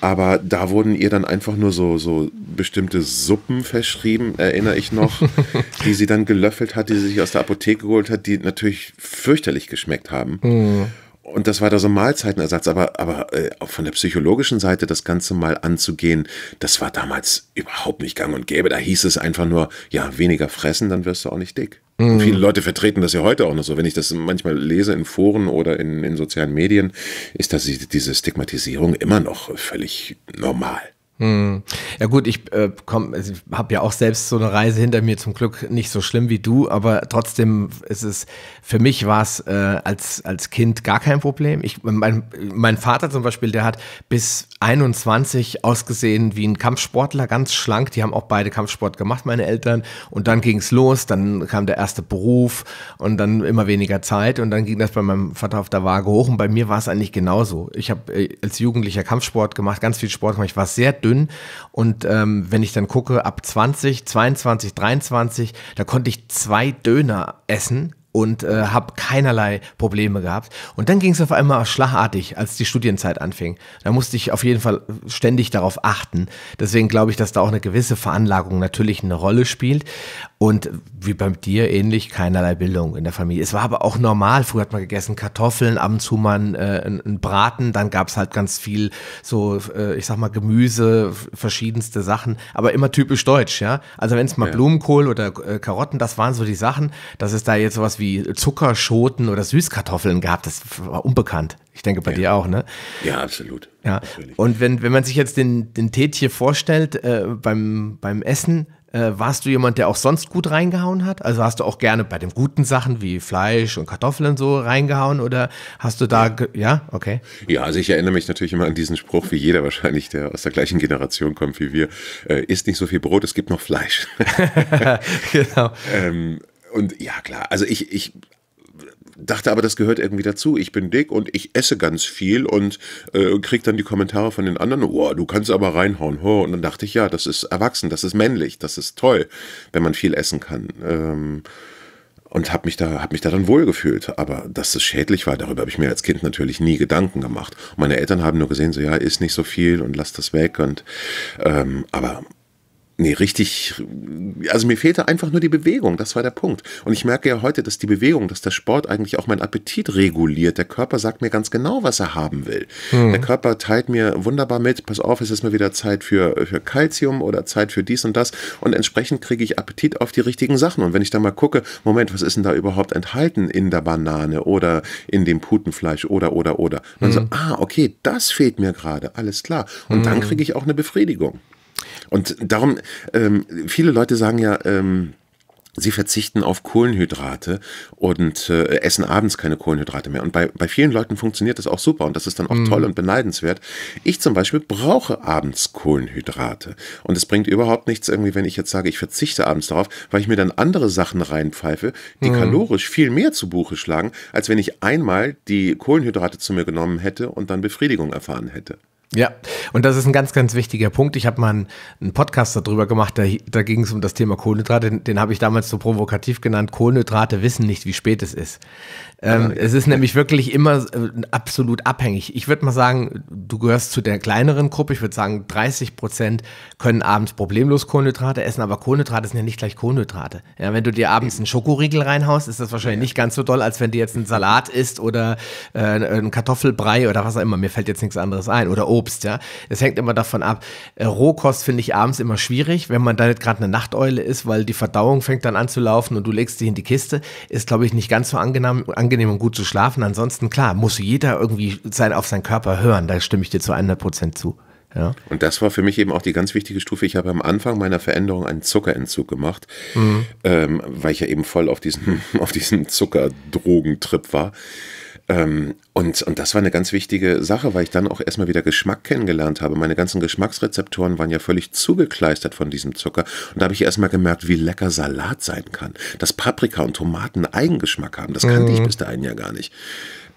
B: aber da wurden ihr dann einfach nur so, so bestimmte Suppen verschrieben, erinnere ich noch, (laughs) die sie dann gelöffelt hat, die sie sich aus der Apotheke geholt hat, die natürlich fürchterlich geschmeckt haben. Mhm. Und das war da so ein Mahlzeitenersatz, aber, aber äh, auch von der psychologischen Seite das Ganze mal anzugehen, das war damals überhaupt nicht gang und gäbe. Da hieß es einfach nur, ja, weniger fressen, dann wirst du auch nicht dick. Mhm. Viele Leute vertreten das ja heute auch noch so. Wenn ich das manchmal lese in Foren oder in, in sozialen Medien, ist das diese Stigmatisierung immer noch völlig normal.
A: Hm. Ja gut, ich, äh, komm, also ich habe ja auch selbst so eine Reise hinter mir, zum Glück nicht so schlimm wie du, aber trotzdem ist es, für mich war es äh, als, als Kind gar kein Problem. Ich, mein, mein Vater zum Beispiel, der hat bis 21 ausgesehen wie ein Kampfsportler, ganz schlank, die haben auch beide Kampfsport gemacht, meine Eltern, und dann ging es los, dann kam der erste Beruf und dann immer weniger Zeit und dann ging das bei meinem Vater auf der Waage hoch und bei mir war es eigentlich genauso. Ich habe äh, als Jugendlicher Kampfsport gemacht, ganz viel Sport gemacht, ich war sehr dünn. Und ähm, wenn ich dann gucke, ab 20, 22, 23, da konnte ich zwei Döner essen und äh, habe keinerlei Probleme gehabt. Und dann ging es auf einmal schlagartig, als die Studienzeit anfing. Da musste ich auf jeden Fall ständig darauf achten. Deswegen glaube ich, dass da auch eine gewisse Veranlagung natürlich eine Rolle spielt. Und wie bei dir ähnlich, keinerlei Bildung in der Familie. Es war aber auch normal. Früher hat man gegessen Kartoffeln, ab und zu mal einen, äh, einen Braten. Dann gab es halt ganz viel so, äh, ich sag mal, Gemüse, verschiedenste Sachen. Aber immer typisch deutsch, ja. Also wenn es mal ja. Blumenkohl oder äh, Karotten, das waren so die Sachen. Dass es da jetzt sowas wie irgendwie Zuckerschoten oder Süßkartoffeln gehabt. Das war unbekannt. Ich denke bei ja. dir auch, ne?
B: Ja, absolut.
A: Ja. Und wenn, wenn man sich jetzt den, den Tät hier vorstellt, äh, beim, beim Essen, äh, warst du jemand, der auch sonst gut reingehauen hat? Also hast du auch gerne bei den guten Sachen wie Fleisch und Kartoffeln so reingehauen oder hast du da, ja, ja? okay.
B: Ja, also ich erinnere mich natürlich immer an diesen Spruch, wie jeder wahrscheinlich, der aus der gleichen Generation kommt wie wir, äh, isst nicht so viel Brot, es gibt noch Fleisch. (laughs) (laughs) genau. ähm, und ja, klar, also ich, ich dachte aber, das gehört irgendwie dazu. Ich bin dick und ich esse ganz viel und äh, krieg dann die Kommentare von den anderen, oh, du kannst aber reinhauen. Oh. Und dann dachte ich, ja, das ist erwachsen, das ist männlich, das ist toll, wenn man viel essen kann. Ähm, und habe mich, da, hab mich da dann wohlgefühlt. Aber dass es schädlich war, darüber habe ich mir als Kind natürlich nie Gedanken gemacht. meine Eltern haben nur gesehen, so ja, isst nicht so viel und lass das weg. Und ähm, aber Nee, richtig. Also mir fehlte einfach nur die Bewegung, das war der Punkt. Und ich merke ja heute, dass die Bewegung, dass der Sport eigentlich auch meinen Appetit reguliert. Der Körper sagt mir ganz genau, was er haben will. Mhm. Der Körper teilt mir wunderbar mit, pass auf, es ist mal wieder Zeit für, für Calcium oder Zeit für dies und das. Und entsprechend kriege ich Appetit auf die richtigen Sachen. Und wenn ich dann mal gucke, Moment, was ist denn da überhaupt enthalten in der Banane oder in dem Putenfleisch oder, oder, oder. Man mhm. so, hm. ah, okay, das fehlt mir gerade, alles klar. Und mhm. dann hm. kriege ich auch eine Befriedigung. Und darum, ähm, viele Leute sagen ja, ähm, Sie verzichten auf Kohlenhydrate und äh, essen abends keine Kohlenhydrate mehr. Und bei, bei vielen Leuten funktioniert das auch super und das ist dann auch mhm. toll und beneidenswert. Ich zum Beispiel brauche abends Kohlenhydrate. Und es bringt überhaupt nichts irgendwie, wenn ich jetzt sage, ich verzichte abends darauf, weil ich mir dann andere Sachen reinpfeife, die mhm. kalorisch viel mehr zu Buche schlagen, als wenn ich einmal die Kohlenhydrate zu mir genommen hätte und dann Befriedigung erfahren hätte.
A: Ja, und das ist ein ganz, ganz wichtiger Punkt. Ich habe mal einen, einen, Podcast darüber gemacht, da, da ging es um das Thema Kohlenhydrate. Den, den habe ich damals so provokativ genannt, Kohlenhydrate wissen nicht, wie spät es ist. Ähm, ja. Genau. Es ist nämlich wirklich immer äh, absolut abhängig. Ich würde mal sagen, du gehörst zu der kleineren Gruppe. Ich würde sagen, 30 Prozent können abends problemlos Kohlenhydrate essen, aber Kohlenhydrate sind ja nicht gleich Kohlenhydrate. Ja, wenn du dir abends einen Schokoriegel reinhaust, ist das wahrscheinlich ja. nicht ganz so doll, als wenn du jetzt einen Salat isst oder äh, einen Kartoffelbrei oder was auch immer. Mir fällt jetzt nichts anderes ein. Oder Obst. Obst, ja. Es hängt immer davon ab. Äh, Rohkost finde ich abends immer schwierig, wenn man da nicht gerade eine Nachteule ist, weil die Verdauung fängt dann an zu laufen und du legst dich in die Kiste. Ist, glaube ich, nicht ganz so angenehm, angenehm und gut zu schlafen. Ansonsten, klar, muss jeder irgendwie sein, auf seinen Körper hören. Da stimme ich dir zu 100 Prozent zu. Ja.
B: Und das war für mich eben auch die ganz wichtige Stufe. Ich habe am Anfang meiner Veränderung einen Zuckerentzug gemacht, mhm. ähm, weil ich ja eben voll auf diesen, (laughs) auf diesen Zuckerdrogentrip war. Ähm, und, und das war eine ganz wichtige Sache, weil ich dann auch erstmal wieder Geschmack kennengelernt habe. Meine ganzen Geschmacksrezeptoren waren ja völlig zugekleistert von diesem Zucker. Und da habe ich erstmal gemerkt, wie lecker Salat sein kann. Dass Paprika und Tomaten einen Eigengeschmack haben, das kannte mhm. ich bis dahin ja gar nicht.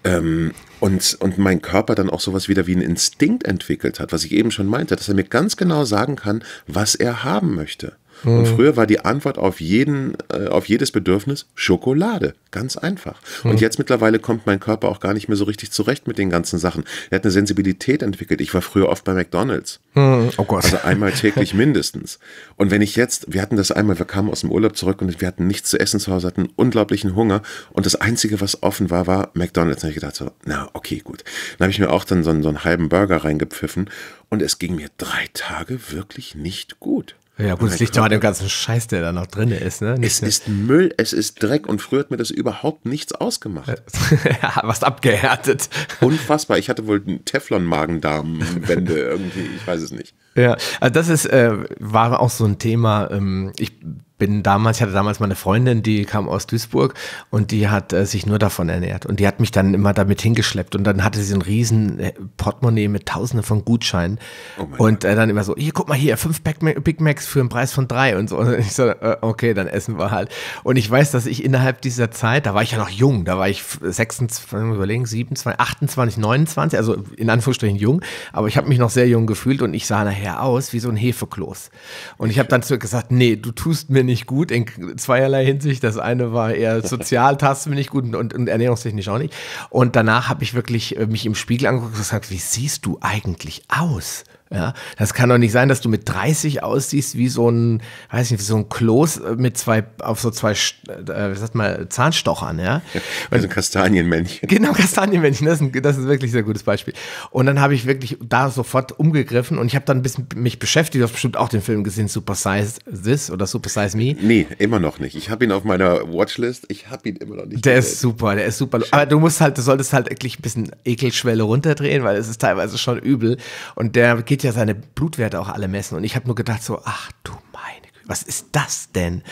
B: Ähm, und, und mein Körper dann auch sowas wieder wie einen Instinkt entwickelt hat, was ich eben schon meinte, dass er mir ganz genau sagen kann, was er haben möchte. Mhm. Und hm. früher war die Antwort auf, jeden, äh, auf jedes Bedürfnis Schokolade. Ganz einfach. Mhm. Und hm. jetzt mittlerweile kommt mein Körper auch gar nicht mehr so richtig zurecht mit den ganzen Sachen. Er hat eine Sensibilität entwickelt. Ich war früher oft bei McDonalds.
A: Mhm. Oh Gott.
B: Also einmal (laughs) täglich mindestens. Und wenn ich jetzt, wir hatten das einmal, wir kamen aus dem Urlaub zurück und wir hatten nichts zu essen zu Hause, hatten unglaublichen Hunger. Und das Einzige, was offen war, war McDonalds. Und ich gedacht so, na, okay, gut. Dann habe ich mir auch dann so so einen halben Burger reingepfiffen und es ging mir drei Tage wirklich nicht
A: gut. Ja, gut, es liegt ja an dem ganzen Scheiß, der da noch drin ist. Ne? es ist Müll, es
B: ist Dreck und früher hat mir das überhaupt nichts ausgemacht. (laughs) ja, was abgehärtet. Unfassbar. Ich hatte wohl teflon magen (laughs) wände irgendwie, ich weiß es nicht.
A: Ja, also das ist, äh, war auch so ein Thema. Ähm, ich bin damals, ich hatte damals meine Freundin, die kam aus Duisburg und die hat äh, sich nur davon ernährt. Und die hat mich dann immer damit hingeschleppt. Und dann hatte sie ein riesen äh, Portemonnaie mit tausenden von Gutscheinen. Oh und äh, dann immer so, hier, guck mal hier, fünf Big Macs für einen Preis von drei und so. Und ich so, äh, okay, dann essen wir halt. Und ich weiß, dass ich innerhalb dieser Zeit, da war ich ja noch jung, da war ich 26, überlegen, 27, 28, 29, also in Anführungsstrichen jung, aber ich habe mich noch sehr jung gefühlt und ich sah nachher nachher aus wie so ein Hefekloß. Und ich habe dann gesagt, nee, du tust mir nicht gut in zweierlei Hinsicht. Das eine war eher (laughs) sozial, tast mir nicht gut und, und ernährungstechnisch auch nicht. Und danach habe ich wirklich äh, mich im Spiegel angeguckt und gesagt, wie siehst du eigentlich aus? Ja, das kann doch nicht sein, dass du mit 30 aussiehst wie so ein, weiß nicht, wie so ein Kloß äh, mit zwei, auf so zwei, äh, sag mal, Zahnstochern, ja. ja also und, Kastanienmännchen. Genau, Kastanienmännchen, das ist, ein, das ist wirklich ein sehr gutes Beispiel. Und dann habe ich wirklich da sofort umgegriffen und ich habe dann ein bisschen mich beschäftigt, du hast bestimmt auch den Film gesehen, Super Size This oder Super Size Me. Nee, immer noch nicht. Ich habe ihn auf meiner Watchlist, ich habe ihn immer noch nicht. Der gesehen. ist super, der ist super. Aber du musst halt, du solltest halt wirklich ein bisschen Ekelschwelle runterdrehen, weil es ist teilweise schon übel und der geht geht ja seine Blutwerte auch alle messen. Und ich habe nur gedacht so, ach du meine Güte, was ist das denn?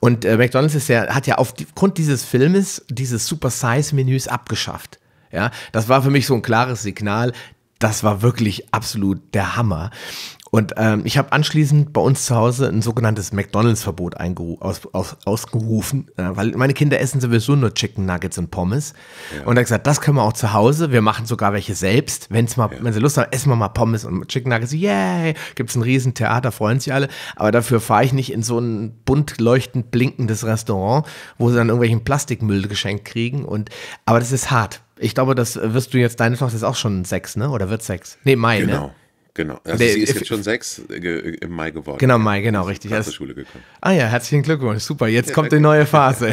A: Und äh, McDonald's ist ja, hat ja aufgrund dieses Filmes dieses Super Size Menüs abgeschafft. Ja, das war für mich so ein klares Signal. Das war wirklich absolut der Hammer. Und ähm, ich habe anschließend bei uns zu Hause ein sogenanntes McDonalds-Verbot aus, aus, ausgerufen, äh, weil meine Kinder essen sowieso nur Chicken Nuggets und Pommes. Ja. Und er hat gesagt, das können wir auch zu Hause. Wir machen sogar welche selbst. Wenn's mal, ja. Wenn sie Lust haben, essen wir mal Pommes und Chicken Nuggets. Yay! Gibt es ein riesen Theater, freuen sich alle. Aber dafür fahre ich nicht in so ein bunt leuchtend blinkendes Restaurant, wo sie dann irgendwelchen Plastikmüll geschenkt kriegen. Und, aber das ist hart. Ich glaube, das wirst du jetzt, deine Tochter ist auch schon sechs, ne? Oder wird sechs? Nee, Mai, ne? genau. ne? Genau. Also der, sie ist jetzt
B: schon sechs äh, äh, im Mai geworden. Genau, Mai, genau, also richtig. Zur Schule gekommen.
A: Ah ja, herzlichen Glückwunsch. Super, jetzt kommt die neue Phase.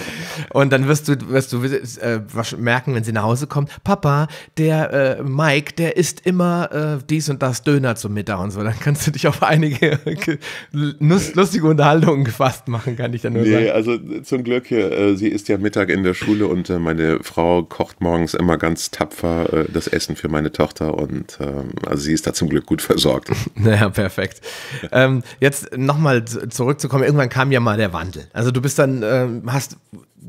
A: (laughs) Und dann wirst du, wirst du äh, merken, wenn sie nach Hause kommt, Papa, der äh, Mike, der isst immer äh, dies und das Döner zum Mittag und so. Dann kannst du dich auf einige (laughs) lustige Unterhaltungen gefasst machen, kann ich dann nur nee, sagen. Nee,
B: also zum Glück, hier, äh, sie ist ja Mittag in der Schule und meine Frau kocht morgens immer ganz tapfer das Essen für meine Tochter und ähm, also sie ist tatsächlich zum Glück gut versorgt. (laughs)
A: Naja, perfekt. ähm, jetzt nochmal zurückzukommen, irgendwann kam ja mal der Wandel. Also du bist dann, ähm, hast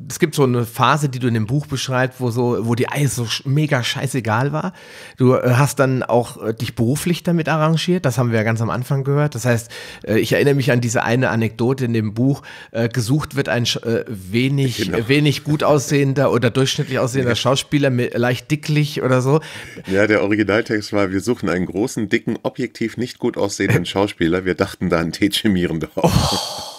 A: es gibt so eine Phase, die du in dem Buch beschreibst, wo so, wo dir alles so mega scheißegal war. Du äh, hast dann auch äh, dich beruflich damit arrangiert. Das haben wir ja ganz am Anfang gehört. Das heißt, äh, ich erinnere mich an diese eine Anekdote in dem Buch. Äh, gesucht wird ein äh, wenig, genau. Äh, wenig gut aussehender oder durchschnittlich aussehender ja. Schauspieler, mit, leicht dicklich oder so.
B: Ja, der Originaltext war: Wir suchen einen großen, dicken, objektiv nicht gut aussehenden Schauspieler. Wir dachten da an Tee Mierendorf. Oh. (laughs)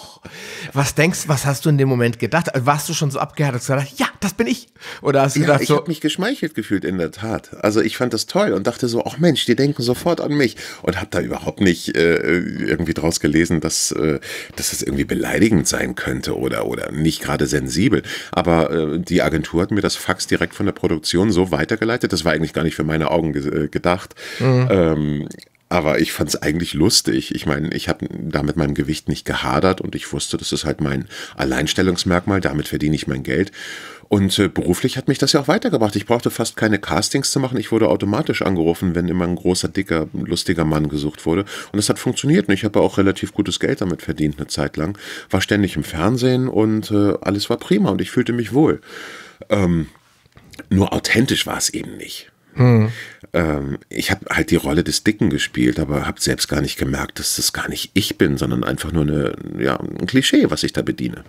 A: Was denkst, was hast du in dem Moment gedacht? Äh, warst du schon so abgehärtet, und gesagt, ja, das bin ich?
B: Oder hast du ja, gedacht ich so? habe mich geschmeichelt gefühlt in der Tat. Also ich fand das toll und dachte so, ach Mensch, die denken sofort an mich und habe da überhaupt nicht äh, irgendwie draus gelesen, dass, äh, dass das irgendwie beleidigend sein könnte oder oder nicht gerade sensibel. Aber äh, die Agentur hat mir das Fax direkt von der Produktion so weitergeleitet. Das war eigentlich gar nicht für meine Augen ge äh, gedacht. Mhm. Ähm, aber ich fand es eigentlich lustig. Ich meine, ich habe da mit meinem Gewicht nicht gehadert und ich wusste, das ist halt mein Alleinstellungsmerkmal, damit verdiene ich mein Geld. Und äh, beruflich hat mich das ja auch weitergebracht. Ich brauchte fast keine Castings zu machen. Ich wurde automatisch angerufen, wenn immer ein großer, dicker, lustiger Mann gesucht wurde. Und das hat funktioniert. Und ich habe auch relativ gutes Geld damit verdient eine Zeit lang. War ständig im Fernsehen und äh, alles war prima und ich fühlte mich wohl. Ähm, nur authentisch war es eben nicht. Hm ähm, ich habe halt die Rolle des Dicken gespielt, aber habe selbst gar nicht gemerkt, dass das gar nicht ich bin, sondern einfach nur eine, ja, ein Klischee, was ich da bediene.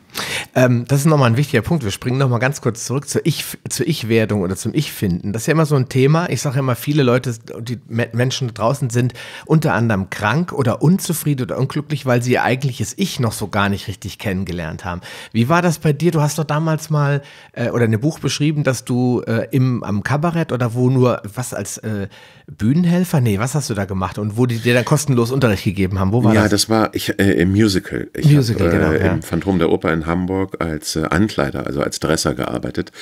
A: Ähm, das ist nochmal ein wichtiger Punkt. Wir springen nochmal ganz kurz zurück zur ich, zur ich werdung oder zum Ich-Finden. Das ist ja immer so ein Thema. Ich sage immer, viele Leute, die Menschen draußen sind unter anderem krank oder unzufrieden oder unglücklich, weil sie ihr eigentliches Ich noch so gar nicht richtig kennengelernt haben. Wie war das bei dir? Du hast doch damals mal äh, oder in einem Buch beschrieben, dass du äh, im, am Kabarett oder wo nur was als äh, äh, Bühnenhelfer? Nee, was hast du da gemacht? Und wo die dir dann kostenlos Unterricht gegeben haben? Wo war ja, das? Ja,
B: das war ich, äh, im Musical. Ich Musical, hab, äh, genau. Ja. Im Phantom der Oper in Hamburg als äh, Ankleider, also als Dresser gearbeitet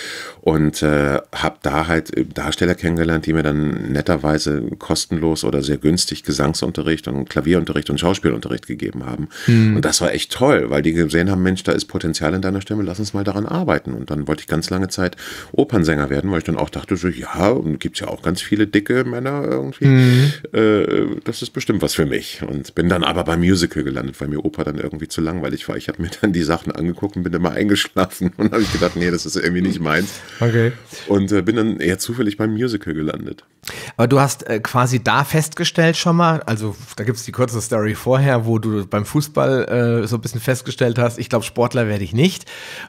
B: und äh, habe da halt äh, Darsteller kennengelernt, die mir dann netterweise kostenlos oder sehr günstig Gesangsunterricht und Klavierunterricht und Schauspielunterricht gegeben haben. Hm. Und das war echt toll, weil die gesehen haben, Mensch, da ist Potenzial in deiner Stimme, lass uns mal daran arbeiten. Und dann wollte ich ganz lange Zeit Opernsänger werden, weil ich dann auch dachte, so, ja, gibt es ja auch ganz viele Dinge dicke Männer irgendwie. Mhm. Äh, das ist bestimmt was für mich. Und bin dann aber beim Musical gelandet, weil mir Opa dann irgendwie zu langweilig war. Ich habe mir dann die Sachen angeguckt und bin immer eingeschlafen (laughs) und habe gedacht, nee, das ist irgendwie nicht meins. Okay. Und äh, bin dann eher zufällig beim Musical gelandet.
A: Aber du hast äh, quasi da festgestellt schon mal, also da gibt es die kurze Story vorher, wo du beim Fußball äh, so ein bisschen festgestellt hast, ich glaube, Sportler werde ich nicht.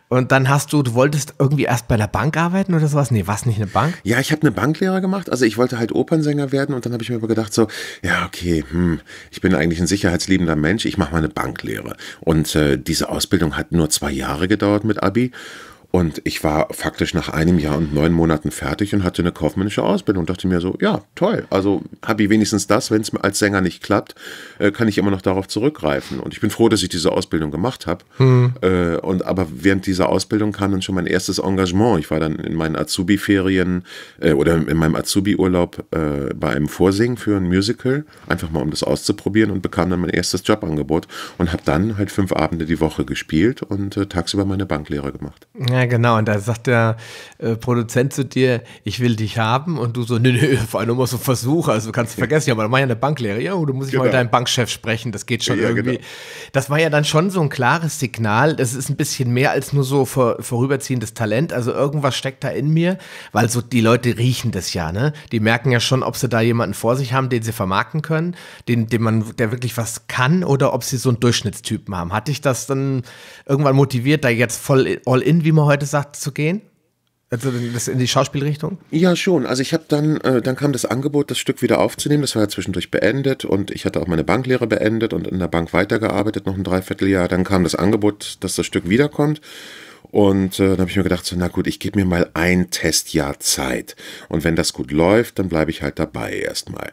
A: Und dann hast du, du wolltest irgendwie erst bei der Bank arbeiten oder sowas? Nee, war es nicht eine Bank?
B: Ja, ich habe eine Banklehre gemacht. Also ich wollte halt Opernsänger werden und dann habe ich mir aber gedacht so, ja, okay, hm, ich bin eigentlich ein sicherheitsliebender Mensch, ich mache mal eine Banklehre. Und äh, diese Ausbildung hat nur zwei Jahre gedauert mit Abi und ich war faktisch nach einem Jahr und neun Monaten fertig und hatte eine kaufmännische Ausbildung und dachte mir so, ja, toll. Also habe ich wenigstens das, wenn es mir als Sänger nicht klappt, äh, kann ich immer noch darauf zurückgreifen. Und ich bin froh, dass ich diese Ausbildung gemacht habe. Hm. Äh, und aber während dieser Ausbildung kam dann schon mein erstes Engagement. Ich war dann in meinen Azubi-Ferien äh, oder in meinem Azubi-Urlaub bei einem Vorsingen für ein Musical, einfach mal um das auszuprobieren und bekam dann mein erstes Jobangebot und habe dann halt fünf Abende die Woche gespielt und tagsüber meine Banklehre gemacht.
A: Ja genau. Und da sagt der äh, Produzent zu dir, ich will dich haben. Und du so, nee, nee, vor allem musst du versuchen. Also kannst du vergessen, ja, aber mach ja eine Banklehre. Ja, oh, du musst genau. mal mit genau. deinem Bankchef sprechen. Das geht schon ja, genau. irgendwie. Genau. Das war ja dann schon so ein klares Signal. Das ist ein bisschen mehr als nur so vor, vorüberziehendes Talent. Also irgendwas steckt da in mir, weil so die Leute riechen das ja, ne? Die merken ja schon, ob sie da jemanden vor sich haben, den sie vermarkten können, den, den man, der wirklich was kann oder ob sie so einen Durchschnittstypen haben. Hat dich das dann irgendwann motiviert, da jetzt voll all in, wie man heute heute sagt, zu gehen? Also das in die Schauspielrichtung?
B: Ja, schon. Also ich habe dann, äh, dann kam das Angebot, das Stück wieder aufzunehmen. Das war ja zwischendurch beendet und ich hatte auch meine Banklehre beendet und in der Bank weitergearbeitet, noch ein Dreivierteljahr. Dann kam das Angebot, dass das Stück wiederkommt. Und äh, dann habe ich mir gedacht, so, na gut, ich gebe mir mal ein Testjahr Zeit. Und wenn das gut läuft, dann bleibe ich halt dabei erstmal.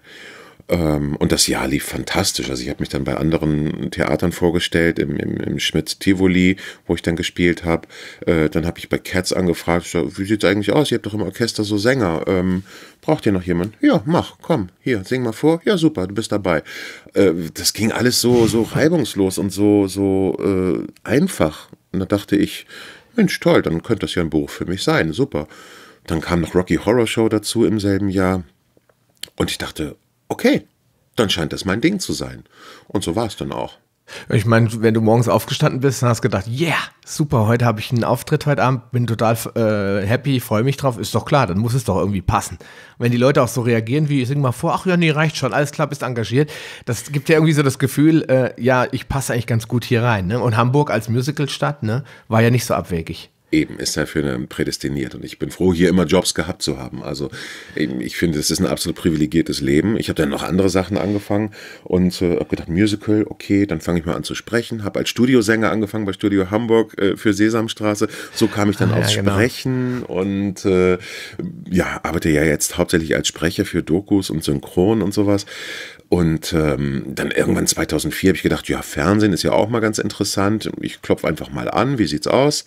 B: Ähm, und das Jahr lief fantastisch. Also ich habe mich dann bei anderen Theatern vorgestellt, im, im, im Schmidt Tivoli, wo ich dann gespielt habe. Äh, dann habe ich bei Cats angefragt, wie sieht es eigentlich aus? Ihr habt doch im Orchester so Sänger. Ähm, braucht ihr noch jemanden? Ja, mach, komm, hier, sing mal vor. Ja, super, du bist dabei. Äh, das ging alles so, so (laughs) reibungslos und so, so äh, einfach. Und da dachte ich, Mensch, toll, dann könnte das ja ein Buch für mich sein, super. Dann kam noch Rocky Horror Show dazu im selben Jahr. Und ich dachte, okay, dann scheint das mein Ding zu sein. Und so war es
A: dann auch. Ich meine, wenn du morgens aufgestanden bist, dann hast gedacht, yeah, super, heute habe ich einen Auftritt heute Abend, bin total äh, happy, freue mich drauf, ist doch klar, dann muss es doch irgendwie passen. wenn die Leute auch so reagieren wie, ich sing mal vor, ach ja, nee, reicht schon, alles klar, bist engagiert, das gibt ja irgendwie so das Gefühl, äh, ja, ich passe eigentlich ganz gut hier rein. Ne? Und Hamburg als Musicalstadt ne, war ja nicht so abwegig
B: eben ist dafür prädestiniert. Und ich bin froh, hier immer Jobs gehabt zu haben. Also ich finde, es ist ein absolut privilegiertes Leben. Ich habe dann noch andere Sachen angefangen und äh, habe gedacht, Musical, okay, dann fange ich mal an zu sprechen. Habe als Studiosänger angefangen bei Studio Hamburg äh, für Sesamstraße. So kam ich dann ah, aufs ja, genau. Sprechen und äh, ja, arbeite ja jetzt hauptsächlich als Sprecher für Dokus und Synchron und sowas. Und ähm, dann irgendwann 2004 habe ich gedacht, ja, Fernsehen ist ja auch mal ganz interessant. Ich klopfe einfach mal an, wie sieht's aus?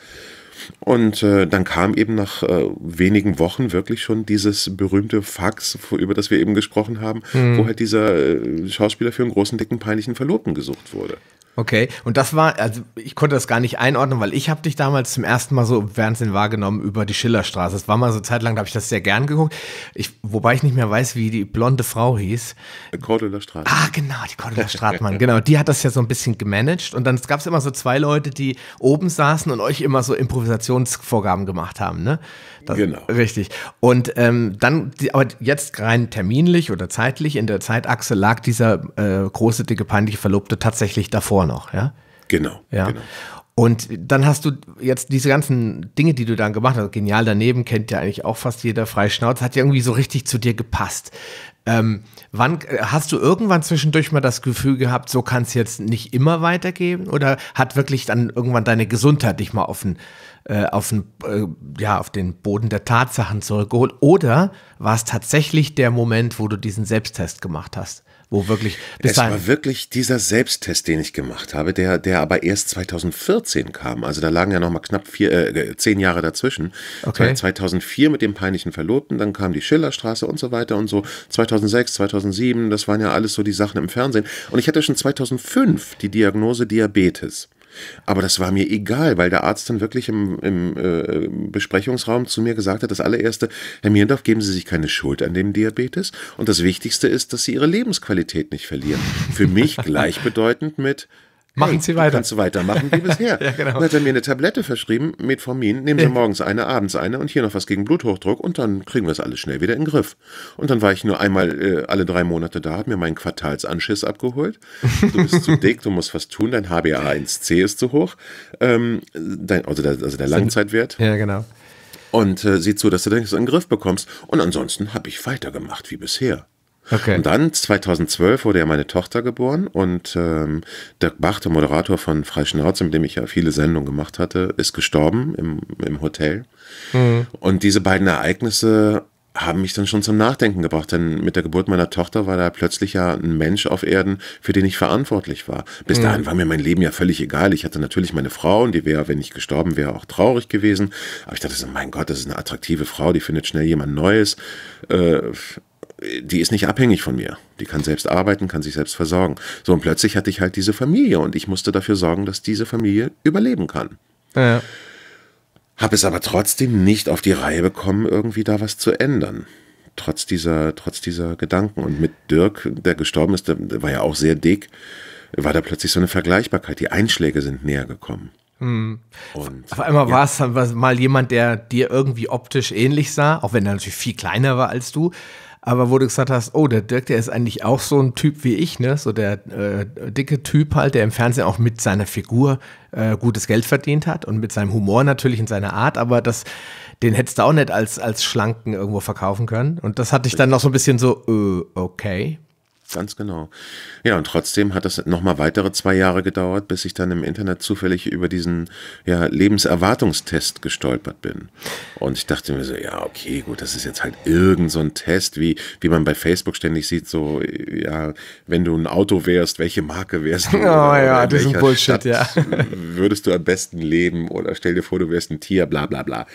B: Und äh, dann kam eben nach äh, wenigen Wochen wirklich schon dieses berühmte Fax, über das wir eben gesprochen haben, mhm. wo halt dieser äh, Schauspieler für einen großen, dicken, peinlichen Verlobten
A: gesucht wurde. Okay, und das war, also ich konnte das gar nicht einordnen, weil ich habe dich damals zum ersten Mal so im Fernsehen wahrgenommen über die Schillerstraße. Es war mal so eine Zeit lang, da habe ich das sehr gern geguckt, ich, wobei ich nicht mehr weiß, wie die blonde Frau hieß. Cordula Stratmann. Ah, genau, die Cordula Stratmann, genau. Die hat das ja so ein bisschen gemanagt und dann gab es immer so zwei Leute, die oben saßen und euch immer so Improvisationsvorgaben gemacht haben, ne? Das, genau. Richtig. Und ähm, dann, die, aber jetzt rein terminlich oder zeitlich in der Zeitachse lag dieser äh, große, dicke, peinliche Verlobte tatsächlich davor davor noch, ja? Genau. Ja. Genau. Und dann hast du jetzt diese ganzen Dinge, die du dann gemacht hast, genial daneben, kennt ja eigentlich auch fast jeder freie Schnauze, hat ja irgendwie so richtig zu dir gepasst. Ähm, wann äh, hast du irgendwann zwischendurch mal das Gefühl gehabt, so kann es jetzt nicht immer weitergehen? Oder hat wirklich dann irgendwann deine Gesundheit dich mal auf den, äh, auf den, äh, ja, auf den Boden der Tatsachen zurückgeholt? Oder war es tatsächlich der Moment, wo du diesen Selbsttest gemacht hast? wo wirklich. Bis es dahin war
B: wirklich dieser Selbsttest, den ich gemacht habe, der, der aber erst 2014 kam. Also da lagen ja noch mal knapp vier, äh, zehn Jahre dazwischen. Okay. 2004 mit dem peinlichen Verlobten, dann kam die Schillerstraße und so weiter und so. 2006, 2007, das waren ja alles so die Sachen im Fernsehen. Und ich hatte schon 2005 die Diagnose Diabetes. Aber das war mir egal, weil der Arzt dann wirklich im, im äh, Besprechungsraum zu mir gesagt hat, das allererste, Herr Mierendorf, geben Sie sich keine Schuld an dem Diabetes. Und das Wichtigste ist, dass Sie Ihre Lebensqualität nicht verlieren. Für mich (laughs) gleichbedeutend mit, Machen hey, Sie weiter. Kannst du weitermachen wie bisher. (laughs) ja, genau. Dann hat er mir eine Tablette verschrieben, Metformin, nehmen Sie morgens eine, abends eine und hier noch was gegen Bluthochdruck und dann kriegen wir es alles schnell wieder in den Griff. Und dann war ich nur einmal äh, alle drei Monate da, habe mir meinen Quartalsanschiss abgeholt. Du bist zu (laughs) dick, du musst was tun, dein HbA1c ist zu hoch. Ähm, dein, also, der, also der Langzeitwert. Ja, genau und äh, sieh zu, dass du das in den Griff bekommst. Und ansonsten habe ich weitergemacht wie bisher. Okay. Und dann 2012 wurde ja meine Tochter geboren und ähm, Dirk Bach, der Moderator von Freischnauze, mit dem ich ja viele Sendungen gemacht hatte, ist gestorben im, im Hotel. Mhm. Und diese beiden Ereignisse haben mich dann schon zum Nachdenken gebracht, denn mit der Geburt meiner Tochter war da plötzlich ja ein Mensch auf Erden, für den ich verantwortlich war. Bis mhm. dahin war mir mein Leben ja völlig egal. Ich hatte natürlich meine Frau und die wäre, wenn ich gestorben wäre, auch traurig gewesen. Aber ich dachte so, mein Gott, das ist eine attraktive Frau, die findet schnell jemand Neues. Äh, die ist nicht abhängig von mir. Die kann selbst arbeiten, kann sich selbst versorgen. So, und plötzlich hatte ich halt diese Familie und ich musste dafür sorgen, dass diese Familie überleben kann. Ja. Habe es aber trotzdem nicht auf die Reihe bekommen, irgendwie da was zu ändern. Trotz dieser, trotz dieser Gedanken. Und mit Dirk, der gestorben ist, der war ja auch sehr dick, war da plötzlich so eine Vergleichbarkeit. Die Einschläge sind näher gekommen.
A: Hm. Und, Auf einmal ja. war es mal jemand, der dir irgendwie optisch ähnlich sah, auch wenn er natürlich viel kleiner war als du. Aber wo du gesagt hast, oh, der Dirk, der ist eigentlich auch so ein Typ wie ich, ne? So der äh, dicke Typ halt, der im Fernsehen auch mit seiner Figur äh, gutes Geld verdient hat und mit seinem Humor natürlich in seiner Art, aber das, den hättest du auch nicht als, als Schlanken irgendwo verkaufen können. Und das hatte ich dann noch so ein bisschen so, äh, okay. Ganz genau.
B: Ja, und trotzdem hat das nochmal weitere zwei Jahre gedauert, bis ich dann im Internet zufällig über diesen ja, Lebenserwartungstest gestolpert bin. Und ich dachte mir so, ja, okay, gut, das ist jetzt halt irgend so ein Test, wie, wie man bei Facebook ständig sieht, so, ja, wenn du ein Auto wärst, welche Marke wärst du? (laughs) Oh ja, diesen Bullshit, ja. Würdest du am besten leben oder stell dir vor, du wärst ein Tier, bla bla bla.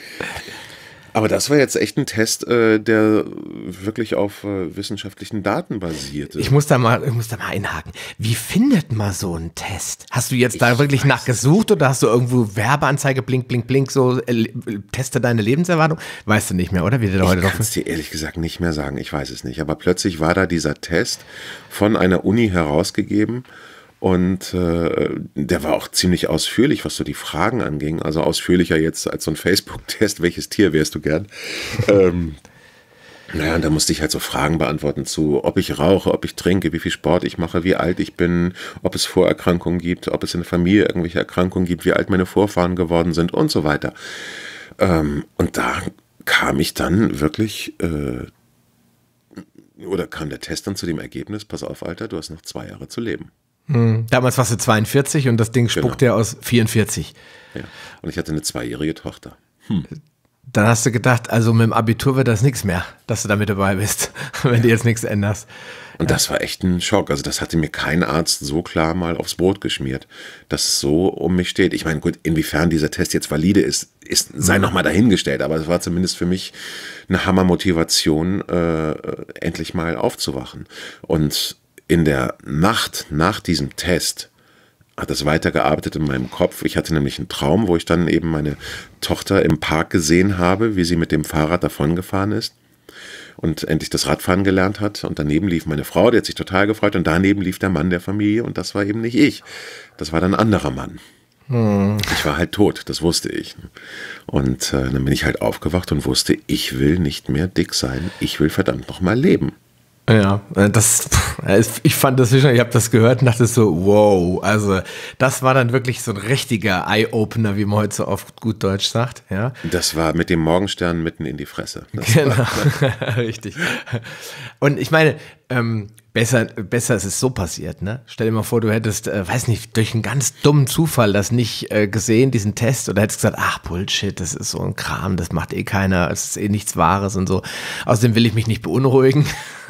B: Aber das war jetzt echt ein Test, äh, der wirklich auf äh, wissenschaftlichen Daten basiert. Ich muss
A: da mal, ich muss da mal einhaken. Wie findet man so einen Test? Hast du jetzt ich da wirklich nachgesucht oder hast du irgendwo Werbeanzeige, blink, blink, blink, so äh, teste deine Lebenserwartung? Weißt du nicht mehr, oder? Wie der ich heute kann
B: es dir ehrlich gesagt nicht mehr sagen. Ich weiß es nicht. Aber plötzlich war da dieser Test von einer Uni herausgegeben. Und äh, der war auch ziemlich ausführlich, was so die Fragen anging. Also ausführlicher jetzt als so ein Facebook-Test, welches Tier wärst du gern? (laughs) ähm, naja, und da musste ich halt so Fragen beantworten zu, ob ich rauche, ob ich trinke, wie viel Sport ich mache, wie alt ich bin, ob es Vorerkrankungen gibt, ob es in der Familie irgendwelche Erkrankungen gibt, wie alt meine Vorfahren geworden sind und so weiter. Ähm, und da kam ich dann wirklich äh, oder kam der Test dann zu dem Ergebnis, pass auf, Alter, du hast noch zwei Jahre zu leben.
A: Hm. Damals warst du 42 und das Ding genau. spuckte ja aus 44. Ja.
B: Und ich hatte eine zweijährige Tochter.
A: Hm. Dann hast du gedacht, also mit dem Abitur wird das nichts mehr, dass du damit dabei bist, (laughs) wenn du jetzt nichts änderst.
B: Und ja. das war echt ein Schock. Also das hatte mir kein Arzt so klar mal aufs Brot geschmiert, dass es so um mich steht. Ich meine, gut, inwiefern dieser Test jetzt valide ist, ist sei mhm. nochmal dahingestellt. Aber es war zumindest für mich eine Hammermotivation, äh, endlich mal aufzuwachen. Und in der Nacht nach diesem Test hat das weitergearbeitet in meinem Kopf. Ich hatte nämlich einen Traum, wo ich dann eben meine Tochter im Park gesehen habe, wie sie mit dem Fahrrad davongefahren ist und endlich das Radfahren gelernt hat. Und daneben lief meine Frau, die hat sich total gefreut. Und daneben lief der Mann der Familie und das war eben nicht ich. Das war dann ein anderer Mann. Hm. Ich war halt tot, das wusste ich. Und äh, dann bin ich halt aufgewacht und wusste, ich will nicht mehr dick sein. Ich will verdammt nochmal leben.
A: Ja, äh, das, äh, ich fand das, schon, ich habe das gehört und dachte so, wow, also das war dann wirklich so ein richtiger Eye-Opener, wie man heute so oft gut Deutsch sagt, ja.
B: Das war mit dem Morgenstern mitten in die Fresse. Das genau,
A: (laughs) richtig. Und ich meine, ähm, Besser, besser ist es so passiert, ne? Stell dir mal vor, du hättest, äh, weiß nicht, durch einen ganz dummen Zufall das nicht äh, gesehen, diesen Test, oder hättest gesagt, ach Bullshit, das ist so ein Kram, das macht eh keiner, es ist eh nichts Wahres und so. Außerdem will ich mich nicht beunruhigen. (laughs)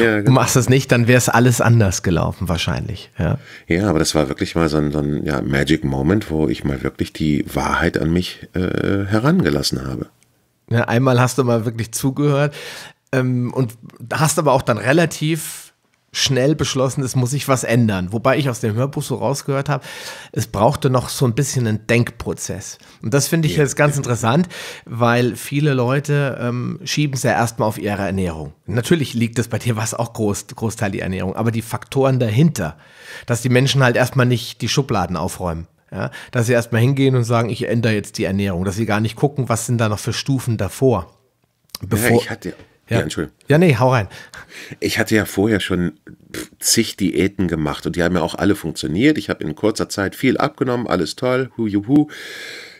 A: ja, genau. Du machst das nicht, dann wäre es alles anders gelaufen, wahrscheinlich. Ja. ja, aber das
B: war wirklich mal so ein, so ein ja, Magic Moment, wo ich mal wirklich die Wahrheit an mich äh, herangelassen habe.
A: Ja, einmal hast du mal wirklich zugehört ähm, und hast aber auch dann relativ schnell beschlossen, es muss sich was ändern. Wobei ich aus dem Hörbuch so rausgehört habe, es brauchte noch so ein bisschen einen Denkprozess. Und das finde ich jetzt ganz interessant, weil viele Leute ähm, schieben es ja erstmal auf ihre Ernährung. Natürlich liegt es bei dir was auch groß, Großteil die Ernährung, aber die Faktoren dahinter, dass die Menschen halt erstmal nicht die Schubladen aufräumen. Ja, dass sie erstmal hingehen und sagen, ich ändere jetzt die Ernährung, dass sie gar nicht gucken, was sind da noch für Stufen davor. Bevor, ja, ich hatte ja. ja, Entschuldigung. Ja, nee, hau rein.
B: Ich hatte ja vorher schon zig Diäten gemacht und die haben ja auch alle funktioniert. Ich habe in kurzer Zeit viel abgenommen, alles toll, hu, hu, hu.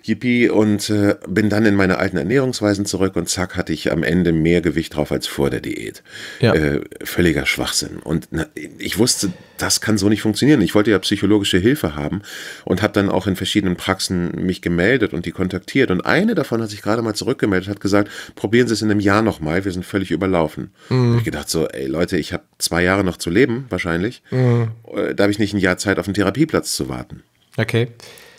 B: Yippie und äh, bin dann in meine alten Ernährungsweisen zurück und zack hatte ich am Ende mehr Gewicht drauf als vor der Diät. Ja. Äh, völliger Schwachsinn. Und na, ich wusste, das kann so nicht funktionieren. Ich wollte ja psychologische Hilfe haben und habe dann auch in verschiedenen Praxen mich gemeldet und die kontaktiert. Und eine davon hat sich gerade mal zurückgemeldet, hat gesagt, probieren Sie es in einem Jahr nochmal, wir sind völlig überlaufen. Mhm. ich gedacht so, ey Leute, ich habe zwei Jahre noch zu leben, wahrscheinlich. Mhm. Äh, da habe ich nicht ein Jahr Zeit, auf einen Therapieplatz zu warten. Okay.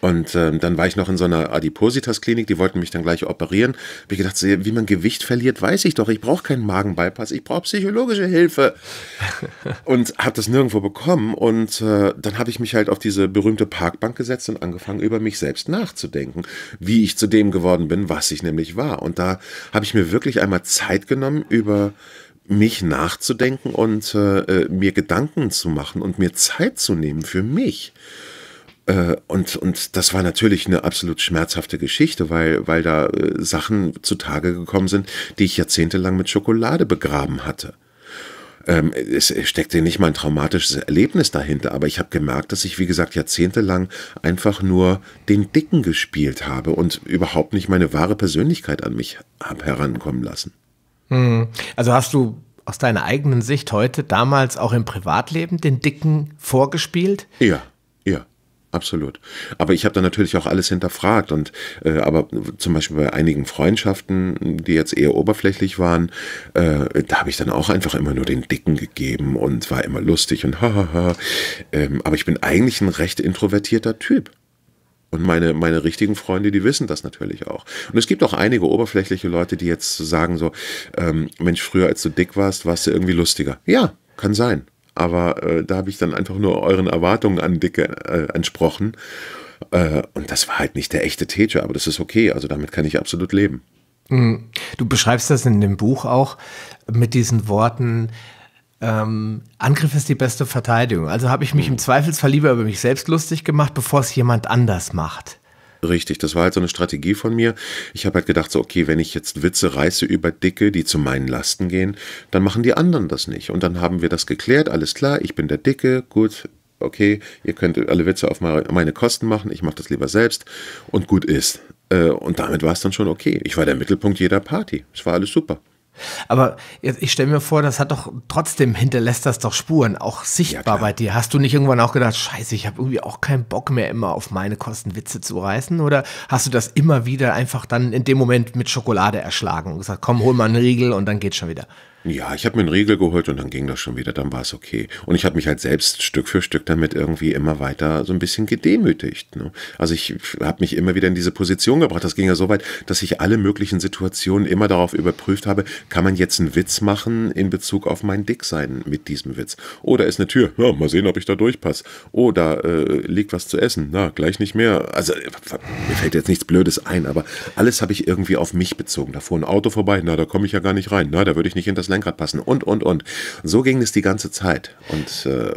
B: Und ähm, dann war ich noch in so einer Adipositas-Klinik, die wollten mich dann gleich operieren. Hab ich gedacht, wie man Gewicht verliert, weiß ich doch. Ich brauche keinen Magenbypass, ich brauche psychologische Hilfe. (laughs) und habe das nirgendwo bekommen. Und äh, dann habe ich mich halt auf diese berühmte Parkbank gesetzt und angefangen, über mich selbst nachzudenken, wie ich zu dem geworden bin, was ich nämlich war. Und da habe ich mir wirklich einmal Zeit genommen, über mich nachzudenken und äh, äh, mir Gedanken zu machen und mir Zeit zu nehmen für mich. Äh, und, und das war natürlich eine absolut schmerzhafte Geschichte, weil, weil da äh, Sachen zutage gekommen sind, die ich jahrzehntelang mit Schokolade begraben hatte. Ähm, es steckte nicht mal ein traumatisches Erlebnis dahinter, aber ich habe gemerkt, dass ich, wie gesagt, jahrzehntelang einfach nur den Dicken gespielt habe und überhaupt nicht meine wahre Persönlichkeit an mich habe herankommen lassen.
A: Hm. Also hast du aus deiner eigenen Sicht heute damals auch im Privatleben den Dicken vorgespielt?
B: Ja absolut. Aber ich habe da natürlich auch alles hinterfragt und äh, aber zum Beispiel bei einigen Freundschaften, die jetzt eher oberflächlich waren, äh, da habe ich dann auch einfach immer nur den Dicken gegeben und war immer lustig und hahaha. ähm, aber ich bin eigentlich ein recht introvertierter Typ. Und meine, meine richtigen Freunde, die wissen das natürlich auch. Und es gibt auch einige oberflächliche Leute, die jetzt sagen so, ähm, Mensch, früher als du dick warst, warst du irgendwie lustiger. Ja, kann sein aber äh, da habe ich dann einfach nur euren Erwartungen an Dicke äh, entsprochen. Äh, und das war halt nicht der echte Teacher, aber das ist okay. Also damit kann ich absolut leben.
A: Mhm. Du beschreibst das in dem Buch auch mit diesen Worten. Ähm, Angriff ist die beste Verteidigung. Also habe ich mich mhm. im Zweifelsfall lieber über mich selbst lustig gemacht, bevor es jemand anders macht.
B: Richtig, das war halt so eine Strategie von mir. Ich habe halt gedacht, so, okay, wenn ich jetzt Witze reiße über Dicke, die zu meinen Lasten gehen, dann machen die anderen das nicht. Und dann haben wir das geklärt, alles klar, ich bin der Dicke, gut, okay, ihr könnt alle Witze auf meine Kosten machen, ich mache das lieber selbst und gut ist. Äh, und damit war es dann schon okay. Ich war der Mittelpunkt jeder Party. Es war alles super.
A: Aber ich stelle mir vor, das hat doch trotzdem hinterlässt das doch Spuren, auch sichtbar ja, bei dir. Hast du nicht irgendwann auch gedacht, Scheiße, ich habe irgendwie auch keinen Bock mehr immer auf meine Kosten Witze zu reißen? Oder hast du das immer wieder einfach dann in dem Moment mit Schokolade erschlagen und gesagt, komm, hol mal einen Riegel und dann geht's schon wieder?
B: Ja, ich habe mir einen Riegel geholt und dann ging das schon wieder, dann war es okay. Und ich habe mich halt selbst Stück für Stück damit irgendwie immer weiter so ein bisschen gedemütigt. Ne? Also ich habe mich immer wieder in diese Position gebracht. Das ging ja so weit, dass ich alle möglichen Situationen immer darauf überprüft habe, kann man jetzt einen Witz machen in Bezug auf mein Dicksein mit diesem Witz? Oder ist eine Tür, ja, mal sehen, ob ich da durchpasse. Oder äh, liegt was zu essen, na, gleich nicht mehr. Also äh, mir fällt jetzt nichts Blödes ein, aber alles habe ich irgendwie auf mich bezogen. Da fuhr ein Auto vorbei, na, da komme ich ja gar nicht rein, na, da würde ich nicht in das Lenkrad passen und, und, und. So ging es die ganze Zeit. Und äh,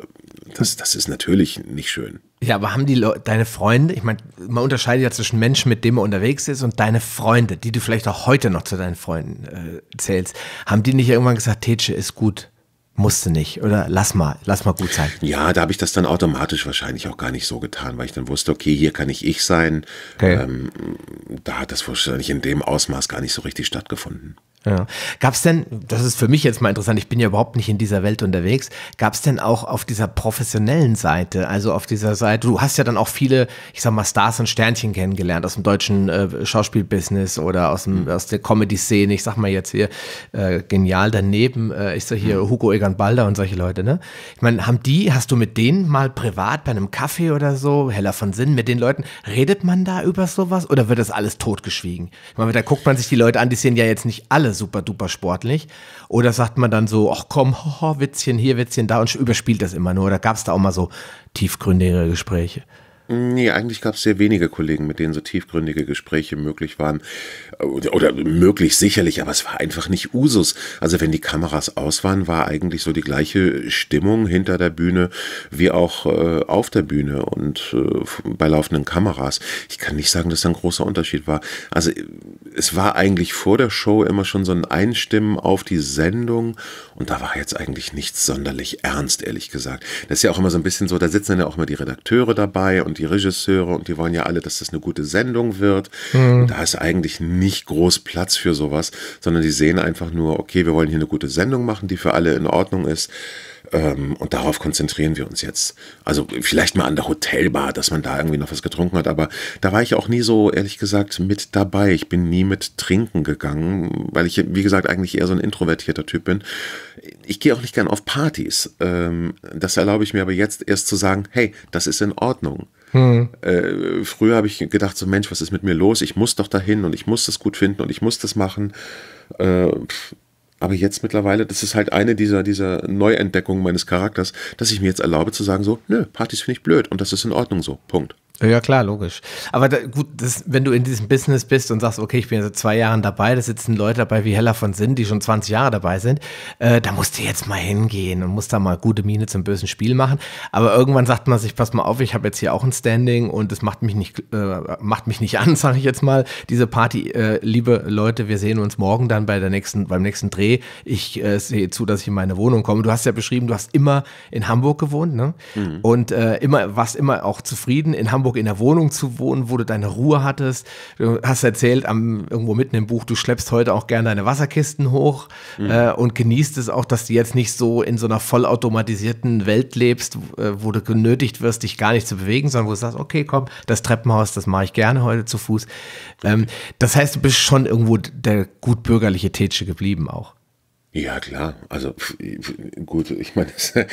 B: das, das ist natürlich nicht schön.
A: Ja, aber haben die Leute, deine Freunde, ich meine, man unterscheidet ja zwischen Menschen, mit denen man unterwegs ist, und deine Freunde, die du vielleicht auch heute noch zu deinen Freunden äh, zählst, haben die nicht irgendwann gesagt, Tetsche ist gut? musste nicht oder lass mal, lass mal gut sein.
B: Ja, da habe ich das dann automatisch wahrscheinlich auch gar nicht so getan, weil ich dann wusste, okay, hier kann ich ich sein. Okay. Ähm, da hat das wahrscheinlich in
A: dem Ausmaß gar nicht so richtig stattgefunden. Ja. Gab es denn, das ist für mich jetzt mal interessant, ich bin ja überhaupt nicht in dieser Welt unterwegs, gab es denn auch auf dieser professionellen Seite, also auf dieser Seite, du hast ja dann auch viele, ich sag mal, Stars und Sternchen kennengelernt aus dem deutschen äh, Schauspielbusiness oder aus, dem, mhm. aus der Comedy-Szene, ich sag mal jetzt hier, äh, genial daneben äh, ich sag hier mhm. Hugo Egan Balder und solche Leute, ne? Ich meine, haben die, hast du mit denen mal privat bei einem Kaffee oder so, heller von Sinn, mit den Leuten, redet man da über sowas oder wird das alles totgeschwiegen? Ich meine, da guckt man sich die Leute an, die sehen ja jetzt nicht alles super duper sportlich? Oder sagt man dann so, ach komm, hoho, (laughs) Witzchen hier, Witzchen da und überspielt das immer nur? Oder gab es da auch mal so tiefgründigere Gespräche?
B: Nee, eigentlich gab es sehr wenige Kollegen, mit denen so tiefgründige Gespräche möglich waren. Oder, oder, möglich sicherlich, aber es war einfach nicht Usus. Also wenn die Kameras aus waren, war eigentlich so die gleiche Stimmung hinter der Bühne wie auch äh, auf der Bühne und äh, bei laufenden Kameras. Ich kann nicht sagen, dass da ein großer Unterschied war. Also es war eigentlich vor der Show immer schon so ein Einstimmen auf die Sendung und da war jetzt eigentlich nichts sonderlich ernst, ehrlich gesagt. Das ist ja auch immer so ein bisschen so, da sitzen dann ja auch immer die Redakteure dabei und die Regisseure und die wollen ja alle, dass das eine gute Sendung wird. Mhm. da ist eigentlich nicht groß Platz für sowas, sondern die sehen einfach nur, okay, wir wollen hier eine gute Sendung machen, die für alle in Ordnung ist. Ähm, und darauf konzentrieren wir uns jetzt. Also vielleicht mal an der Hotelbar, dass man da irgendwie noch was getrunken hat, aber da war ich auch nie so, ehrlich gesagt, mit dabei. Ich bin nie mit Trinken gegangen, weil ich, wie gesagt, eigentlich eher so ein introvertierter Typ bin. Ich gehe auch nicht gern auf Partys. Ähm, das erlaube ich mir aber jetzt erst zu sagen, hey, das ist in Ordnung. Hm. Äh, früher habe ich gedacht, so Mensch, was ist mit mir los? Ich muss doch dahin und ich muss das gut finden und ich muss das machen. Äh, pff, aber jetzt mittlerweile, das ist halt eine dieser, dieser Neuentdeckungen meines Charakters, dass ich mir jetzt erlaube zu sagen, so, nö, Partys finde ich blöd und das ist in Ordnung so. Punkt.
A: Ja, klar, logisch. Aber da, gut, das, wenn du in diesem Business bist und sagst, okay, ich bin seit zwei Jahren dabei, da sitzen Leute dabei wie Heller von Sinn, die schon 20 Jahre dabei sind, äh, da musst du jetzt mal hingehen und musst da mal gute Miene zum bösen Spiel machen. Aber irgendwann sagt man sich, pass mal auf, ich habe jetzt hier auch ein Standing und es macht mich nicht, äh, macht mich nicht (laughs) an, sage ich jetzt mal, diese Party. Äh, liebe Leute, wir sehen uns morgen dann bei der nächsten, beim nächsten Dreh. Ich äh, sehe zu, dass ich in meine Wohnung komme. Du hast ja beschrieben, du hast immer in Hamburg gewohnt, ne? Mhm. Und äh, immer, warst immer auch zufrieden in Hamburg Hamburg in der Wohnung zu wohnen, wo du deine Ruhe hattest. Du hast erzählt, am, irgendwo mitten im Buch, du schleppst heute auch gerne deine Wasserkisten hoch mhm. äh, und genießt es auch, dass du jetzt nicht so in so einer vollautomatisierten Welt lebst, äh, wo du genötigt wirst, dich gar nicht zu bewegen, sondern wo du sagst, okay, komm, das Treppenhaus, das mache ich gerne heute zu Fuß. Ähm, das heißt, du bist schon irgendwo der gut bürgerliche Tätsche geblieben auch.
B: Ja, klar. Also gut, ich meine, äh,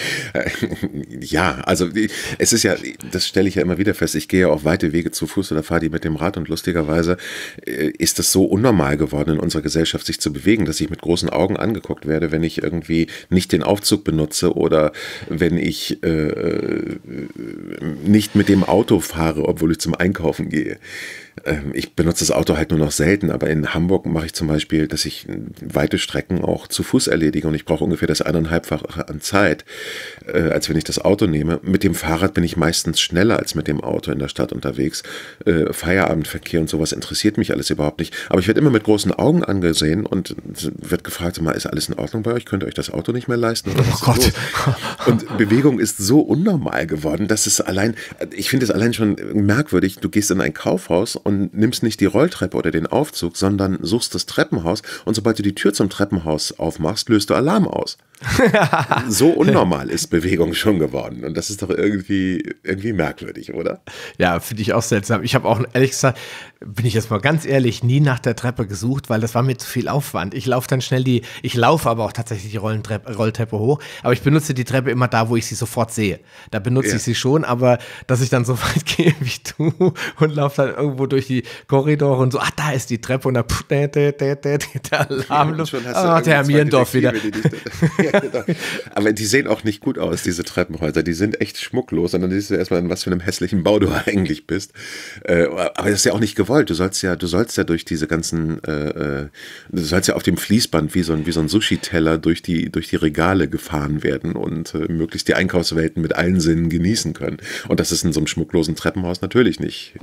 B: ja, also es ist ja, das stelle ich ja immer wieder fest, ich gehe ja auch weite Wege zu Fuß oder fahre die mit dem Rad und lustigerweise äh, ist das so unnormal geworden in unserer Gesellschaft, sich zu bewegen, dass ich mit großen Augen angeguckt werde, wenn ich irgendwie nicht den Aufzug benutze oder wenn ich äh, äh nicht mit dem Auto fahre, obwohl ich zum Einkaufen gehe. Ähm, ich benutze das Auto halt nur noch selten, aber in Hamburg mache ich zum Beispiel, dass ich weite Strecken auch zu Fuß erledige und ich brauche ungefähr das eineinhalbfache an Zeit, äh, als wenn ich das Auto nehme. Mit dem Fahrrad bin ich meistens schneller als mit dem Auto in der Stadt unterwegs. Äh, Feierabendverkehr und sowas interessiert mich alles überhaupt nicht. Aber ich werde immer mit großen Augen angesehen und wird gefragt, mal, ist alles in Ordnung bei euch? Könnt ihr euch das Auto nicht mehr leisten? oh Gott. Und Bewegung ist so unnormal geworden, dass es allein, ich finde es allein schon merkwürdig, du gehst in ein Kaufhaus und nimmst nicht die Rolltreppe oder den Aufzug, sondern suchst das Treppenhaus und sobald du die Tür zum Treppenhaus aufmachst, löst du Alarm aus. (laughs) so unnormal ist Bewegung schon geworden. Und das ist doch irgendwie, irgendwie merkwürdig,
A: oder? Ja, finde ich auch seltsam. Ich habe auch, ehrlich gesagt, bin ich jetzt mal ganz ehrlich, nie nach der Treppe gesucht, weil das war mir zu viel Aufwand. Ich laufe dann schnell die, ich laufe aber auch tatsächlich die Rolltreppe hoch, aber ich benutze die Treppe immer da, wo ich sie sofort sehe. Da benutze ja. ich sie schon, aber dass ich dann so (laughs) weit gehe wie du und laufe dann irgendwo durch die Korridore und so, ah, da ist die Treppe und da, der, der, der, der, der Alarm. Ja, und schon hast du ah, der Hermierendorf wieder. ja, (laughs) (laughs)
B: Aber die sehen auch nicht gut aus, diese Treppenhäuser. Die sind echt schmucklos. Und dann siehst du erstmal, in was für einem hässlichen Bau du (laughs) eigentlich bist. Äh, aber das ist ja auch nicht gewollt. Du sollst ja, du sollst ja durch diese ganzen, äh, äh, du sollst ja auf dem Fließband wie so ein, wie so ein Sushi-Teller durch die, durch die Regale gefahren werden und äh, möglichst die Einkaufswelten mit allen Sinnen genießen können. Und das ist in so einem schmucklosen Treppenhaus natürlich nicht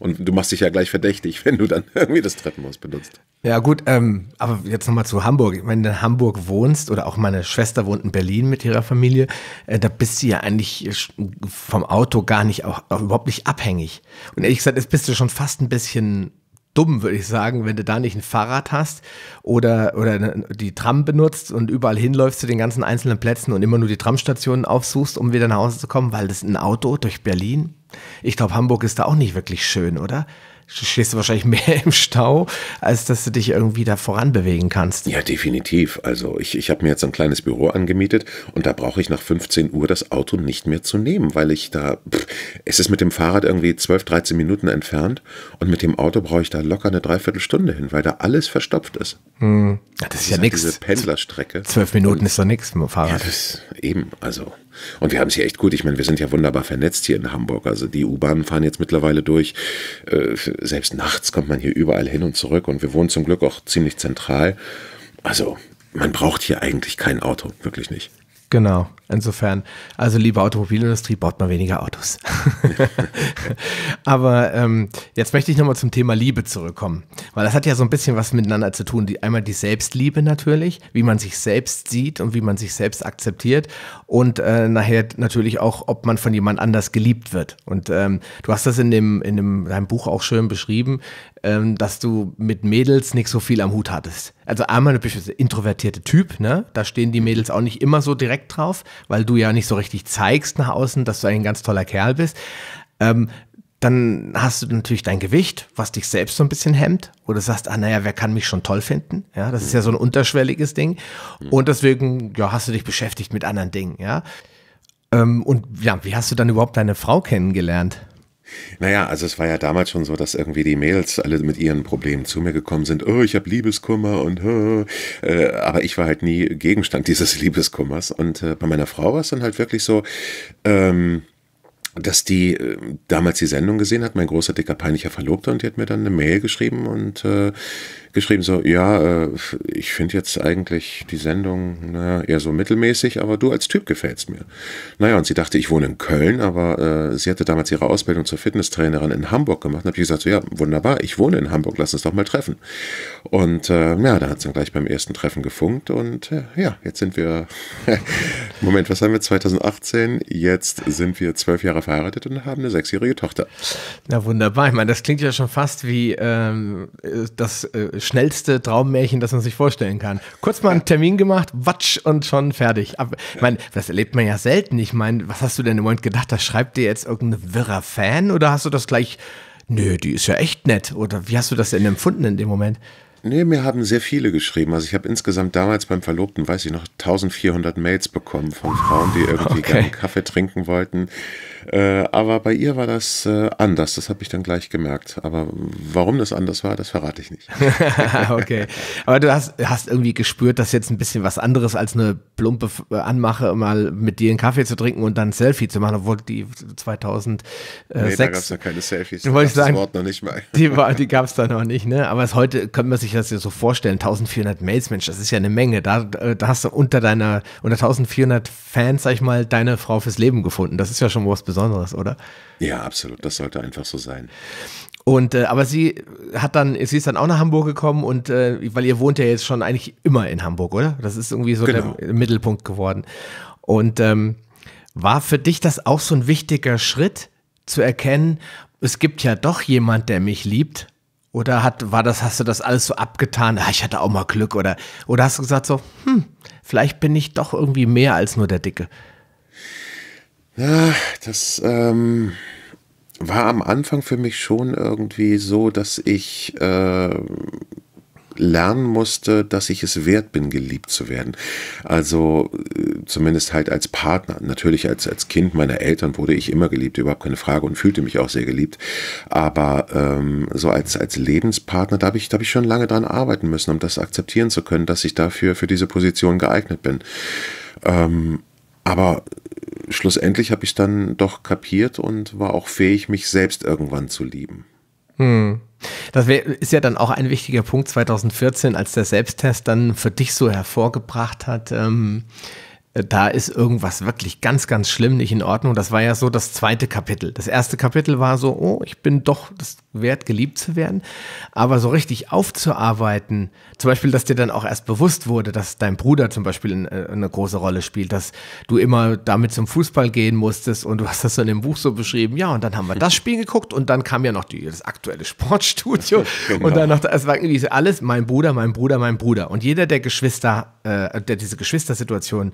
B: und du machst dich ja gleich verdächtig, (laughs) wenn du dann irgendwie das Treppenhaus
A: benutzt. Ja, gut, ähm, aber jetzt nochmal zu Hamburg. Wenn du in Hamburg wohnst oder auch meine Schwester wohnt in Berlin mit ihrer Familie, äh, da bist du ja eigentlich vom Auto gar nicht, auch, auch überhaupt nicht abhängig. Und ehrlich gesagt, jetzt bist du schon fast ein bisschen dumm, würde ich sagen, wenn du da nicht ein Fahrrad hast oder, oder die Tram benutzt und überall hinläufst zu den ganzen einzelnen Plätzen und immer nur die Tramstationen aufsuchst, um wieder nach Hause zu kommen, weil das ein Auto durch Berlin. Ich glaube, Hamburg ist da auch nicht wirklich schön, oder? stehst du wahrscheinlich mehr (laughs) im Stau, als dass du dich irgendwie da voran bewegen kannst.
B: Ja, definitiv. Also ich, ich habe mir jetzt ein kleines Büro angemietet und da brauche ich nach 15 Uhr das Auto nicht mehr zu nehmen, weil ich da, pff, es ist mit dem Fahrrad irgendwie 12, 13 Minuten entfernt und mit dem Auto brauche ich da locker eine Dreiviertelstunde hin, weil da alles verstopft ist.
A: Hm. Das, das ist ja nichts. Diese Pendlerstrecke. Zwölf Minuten und, ist doch nichts mit dem
B: Fahrrad. Ja, das, ist eben, also. Und wir haben es hier echt gut. Ich meine, wir sind ja wunderbar vernetzt hier in Hamburg. Also die U-Bahnen fahren jetzt mittlerweile durch. Äh, selbst nachts kommt man hier überall hin und zurück. Und wir wohnen zum Glück auch ziemlich zentral. Also man braucht hier eigentlich kein Auto, wirklich
A: nicht. Genau. Insofern, also liebe Automobilindustrie, baut mal weniger Autos. (laughs) Aber ähm, jetzt möchte ich nochmal zum Thema Liebe zurückkommen, weil das hat ja so ein bisschen was miteinander zu tun. Die, einmal die Selbstliebe natürlich, wie man sich selbst sieht und wie man sich selbst akzeptiert und äh, nachher natürlich auch, ob man von jemand anders geliebt wird. Und ähm, du hast das in, dem, in dem, deinem Buch auch schön beschrieben, ähm, dass du mit Mädels nicht so viel am Hut hattest. Also einmal du bist ein introvertierter Typ, ne? da stehen die Mädels auch nicht immer so direkt drauf, weil du ja nicht so richtig zeigst nach außen, dass du ein ganz toller Kerl bist. Ähm, dann hast du natürlich dein Gewicht, was dich selbst so ein bisschen hemmt, oder sagst, ah, naja, wer kann mich schon toll finden? Ja, das ist ja so ein unterschwelliges Ding. Mhm. Und deswegen, ja, hast du dich beschäftigt mit anderen Dingen, ja. Ähm, und ja, wie hast du dann überhaupt deine Frau kennengelernt?
B: Naja, also es war ja damals schon so, dass irgendwie die Mädels alle mit ihren Problemen zu mir gekommen sind. Oh, ich habe Liebeskummer und äh, aber ich war halt nie Gegenstand (laughs) dieses Liebeskummers. Und äh, bei meiner Frau war es dann halt wirklich so, ähm, dass die äh, damals die Sendung gesehen hat, mein großer, dicker, peinlicher Verlobter, und die hat mir dann eine Mail geschrieben und äh, geschrieben, so, ja, äh, ich finde jetzt eigentlich die Sendung na, eher so mittelmäßig, aber du als Typ gefällst mir. Naja, und sie dachte, ich wohne in Köln, aber äh, sie hatte damals ihre Ausbildung zur Fitnesstrainerin in Hamburg gemacht und habe ich gesagt, so, ja, wunderbar, ich wohne in Hamburg, lass uns doch mal treffen. Und äh, ja, da hat es dann gleich beim ersten Treffen gefunkt und äh, ja, jetzt sind wir, (laughs) Moment, was haben wir, 2018, jetzt sind wir zwölf Jahre verheiratet und haben eine sechsjährige Tochter.
A: Na wunderbar, ich meine, das klingt ja schon fast wie ähm, das äh, schnellste Traummärchen, das man sich vorstellen kann. Kurz mal einen Termin gemacht, watsch und schon fertig. Aber, ich meine, das erlebt man ja selten. Ich meine, was hast du denn im Moment gedacht? Da schreibt dir jetzt irgendein wirrer Fan oder hast du das gleich, nö, die ist ja echt nett? Oder wie hast du das denn empfunden in dem Moment?
B: Nee, mir haben sehr viele geschrieben. Also ich habe insgesamt damals beim Verlobten, weiß ich noch, 1400 Mails bekommen von Frauen, die irgendwie (laughs) okay. gerne Kaffee trinken wollten. Äh, aber bei ihr war das äh, anders, das habe ich dann gleich gemerkt. Aber warum das anders war, das verrate ich nicht.
A: (laughs) okay. Aber du hast, hast irgendwie gespürt, dass jetzt ein bisschen was anderes als eine plumpe äh, Anmache, mal mit dir einen Kaffee zu trinken und dann ein Selfie zu machen, obwohl die 2006. Nee, da gab es ja keine Selfies. Du da wolltest sagen, das Wort noch nicht mal. Die, die gab es da noch nicht, ne? Aber heute könnte man sich das ja so vorstellen: 1400 Mails, Mensch, das ist ja eine Menge. Da, äh, da hast du unter deiner, unter 1400 Fans, sag ich mal, deine Frau fürs Leben gefunden. Das ist ja schon was Besonderes. Besonderes, oder? Ja, absolut. Das sollte einfach so sein. Und äh, aber sie hat dann, sie ist dann auch nach Hamburg gekommen und äh, weil ihr wohnt ja jetzt schon eigentlich immer in Hamburg, oder? Das ist irgendwie so genau. der Mittelpunkt geworden. Und ähm, war für dich das auch so ein wichtiger Schritt zu erkennen, es gibt ja doch jemand, der mich liebt? Oder hat, war das, hast du das alles so abgetan? Ah, ich hatte auch mal Glück oder, oder hast du gesagt so, hm, vielleicht bin ich doch irgendwie mehr als nur der Dicke?
B: Ja, das ähm, war am Anfang für mich schon irgendwie so, dass ich äh, lernen musste, dass ich es wert bin, geliebt zu werden. Also äh, zumindest halt als Partner. Natürlich als, als Kind meiner Eltern wurde ich immer geliebt, überhaupt keine Frage und fühlte mich auch sehr geliebt. Aber ähm, so als, als Lebenspartner, da habe ich, hab ich schon lange dran arbeiten müssen, um das akzeptieren zu können, dass ich dafür für diese Position geeignet bin. Ähm, aber schlussendlich habe ich dann doch kapiert und war auch fähig, mich selbst irgendwann zu lieben.
A: Hm. Das wär, ist ja dann auch ein wichtiger Punkt 2014, als der Selbsttest dann für dich so hervorgebracht hat. Ähm äh, da ist irgendwas wirklich ganz, ganz schlimm nicht in Ordnung. Das war ja so das zweite Kapitel. Das erste Kapitel war so, oh, ich bin doch das wert, geliebt zu werden. Aber so richtig aufzuarbeiten, zum Beispiel, dass dir dann auch erst bewusst wurde, dass dein Bruder zum Beispiel äh, eine große Rolle spielt, dass du immer damit zum Fußball gehen musstest und du hast das so in dem Buch so beschrieben. Ja, und dann haben wir das Spiel geguckt und dann kam ja noch die, das aktuelle Sportstudio (laughs) genau. und dann noch, es war irgendwie alles mein Bruder, mein Bruder, mein Bruder. Und jeder der Geschwister, äh, der diese Geschwistersituation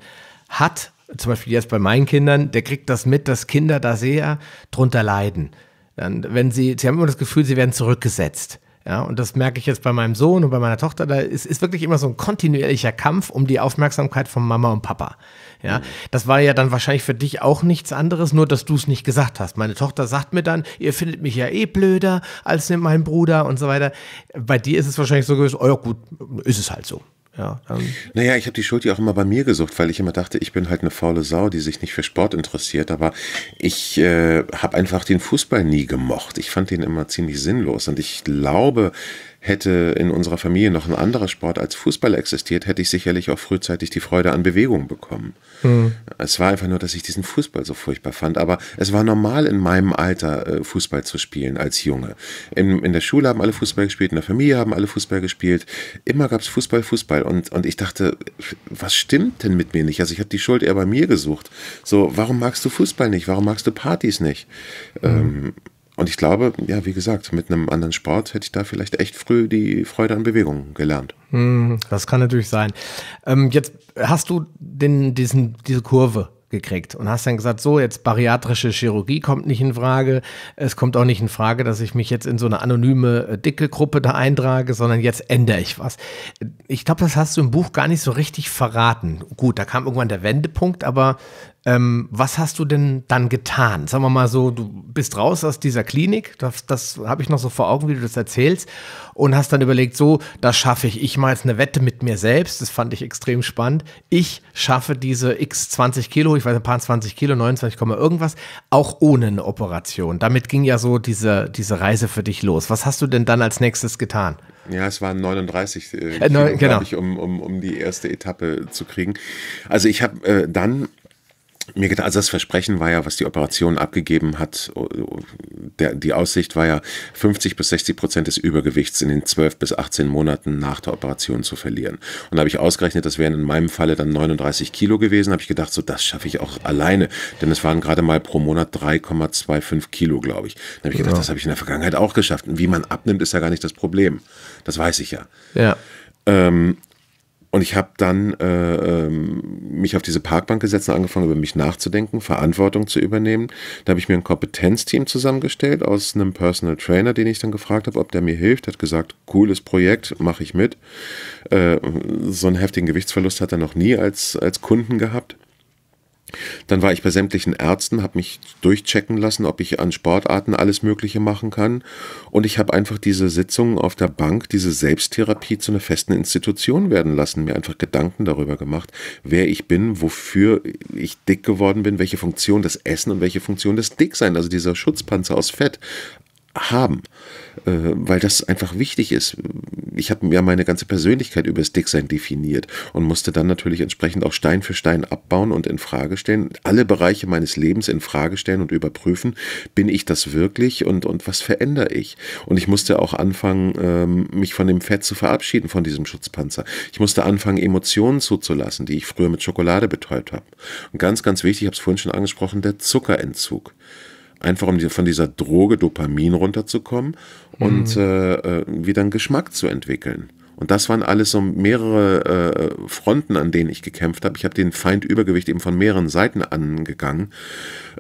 A: hat, zum Beispiel jetzt bei meinen Kindern, der kriegt das mit, dass Kinder da sehr drunter leiden. Dann, wenn sie, sie haben immer das Gefühl, sie werden zurückgesetzt. Ja, und das merke ich jetzt bei meinem Sohn und bei meiner Tochter. Da ist, ist wirklich immer so ein kontinuierlicher Kampf um die Aufmerksamkeit von Mama und Papa. Ja, mhm. das war ja dann wahrscheinlich für dich auch nichts anderes, nur dass du es nicht gesagt hast. Meine Tochter sagt mir dann, ihr findet mich ja eh blöder als mein Bruder und so weiter. Bei dir ist es wahrscheinlich so gewesen, oh ja, gut, ist es halt so. Ja,
B: naja, ich habe die Schuld ja auch immer bei mir gesucht, weil ich immer dachte, ich bin halt eine faule Sau, die sich nicht für Sport interessiert. Aber ich äh, habe einfach den Fußball nie gemocht. Ich fand den immer ziemlich sinnlos. Und ich glaube, Hätte in unserer Familie noch ein anderer Sport als Fußball existiert, hätte ich sicherlich auch frühzeitig die Freude an Bewegung bekommen. Mhm. Es war einfach nur, dass ich diesen Fußball so furchtbar fand. Aber es war normal in meinem Alter, äh, Fußball zu spielen als Junge. In, in der Schule haben alle Fußball gespielt, in der Familie haben alle Fußball gespielt. Immer gab es Fußball, Fußball. Und, und ich dachte, was stimmt denn mit mir nicht? Also ich habe die Schuld eher bei mir gesucht. So, warum magst du Fußball nicht? Warum magst du Partys nicht? Mhm. Ähm, und ich glaube, ja, wie gesagt, mit einem anderen Sport hätte ich da vielleicht echt früh die Freude an Bewegung gelernt.
A: Hm, das kann natürlich sein. Ähm, jetzt hast du den, diesen, diese Kurve gekriegt und hast dann gesagt, so jetzt bariatrische Chirurgie kommt nicht in Frage. Es kommt auch nicht in Frage, dass ich mich jetzt in so eine anonyme äh, dicke Gruppe da eintrage, sondern jetzt ändere ich was. Ich glaube, das hast du im Buch gar nicht so richtig verraten. Gut, da kam irgendwann der Wendepunkt, aber ähm, was hast du denn dann getan? Sagen wir mal so, du bist raus aus dieser Klinik, das, das habe ich noch so vor Augen, wie du das erzählst, und hast dann überlegt, so, das schaffe ich. Ich mache jetzt eine Wette mit mir selbst, das fand ich extrem spannend. Ich schaffe diese x 20 Kilo, ich weiß ein paar 20 Kilo, 29, irgendwas, auch ohne eine Operation. Damit ging ja so diese, diese Reise für dich los. Was hast du denn dann als nächstes getan?
B: Ja, es waren 39, äh, äh, ne, genau. ich, um, um, um die erste Etappe zu kriegen. Also ich habe äh, dann mir gedacht, also das Versprechen war ja, was die Operation abgegeben hat, der, die Aussicht war ja, 50 bis 60 Prozent des Übergewichts in den 12 bis 18 Monaten nach der Operation zu verlieren. Und da habe ich ausgerechnet, das wären in meinem Falle dann 39 Kilo gewesen, habe ich gedacht, so das schaffe ich auch alleine, denn es waren gerade mal pro Monat 3,25 Kilo, glaube ich. Da habe ich gedacht, ja. das habe ich in der Vergangenheit auch geschafft. Und wie man abnimmt, ist ja gar nicht das Problem. Das weiß ich ja. Ja. Ähm, und ich habe dann äh, ähm, mich auf diese Parkbank gesetzt und angefangen, über mich nachzudenken, Verantwortung zu übernehmen. Da habe ich mir ein Kompetenzteam zusammengestellt aus einem Personal Trainer, den ich dann gefragt habe, ob der mir hilft. Hat gesagt, cooles Projekt, mache ich mit. Äh, so einen heftigen Gewichtsverlust hat er noch nie als, als Kunden gehabt. Dann war ich bei sämtlichen Ärzten, habe mich durchchecken lassen, ob ich an Sportarten alles Mögliche machen kann. Und ich habe einfach diese Sitzungen auf der Bank, diese Selbsttherapie zu einer festen Institution werden lassen, mir einfach Gedanken darüber gemacht, wer ich bin, wofür ich dick geworden bin, welche Funktion das Essen und welche Funktion das Dicksein, also dieser Schutzpanzer aus Fett, haben. Äh, weil das einfach wichtig ist. Ich habe ja meine ganze Persönlichkeit über das Dicksein definiert und musste dann natürlich entsprechend auch Stein für Stein abbauen und in Frage stellen, alle Bereiche meines Lebens in Frage stellen und überprüfen, bin ich das wirklich und, und was verändere ich? Und ich musste auch anfangen, ähm, mich von dem Fett zu verabschieden, von diesem Schutzpanzer. Ich musste anfangen, Emotionen zuzulassen, die ich früher mit Schokolade betäubt habe. Und ganz, ganz wichtig, ich habe es vorhin schon angesprochen, der Zuckerentzug einfach um die, von dieser Droge Dopamin runterzukommen und mhm. äh, äh wieder einen Geschmack zu entwickeln. Und das waren alles so mehrere äh, Fronten, an denen ich gekämpft habe. Ich habe den Feind Übergewicht eben von mehreren Seiten angegangen,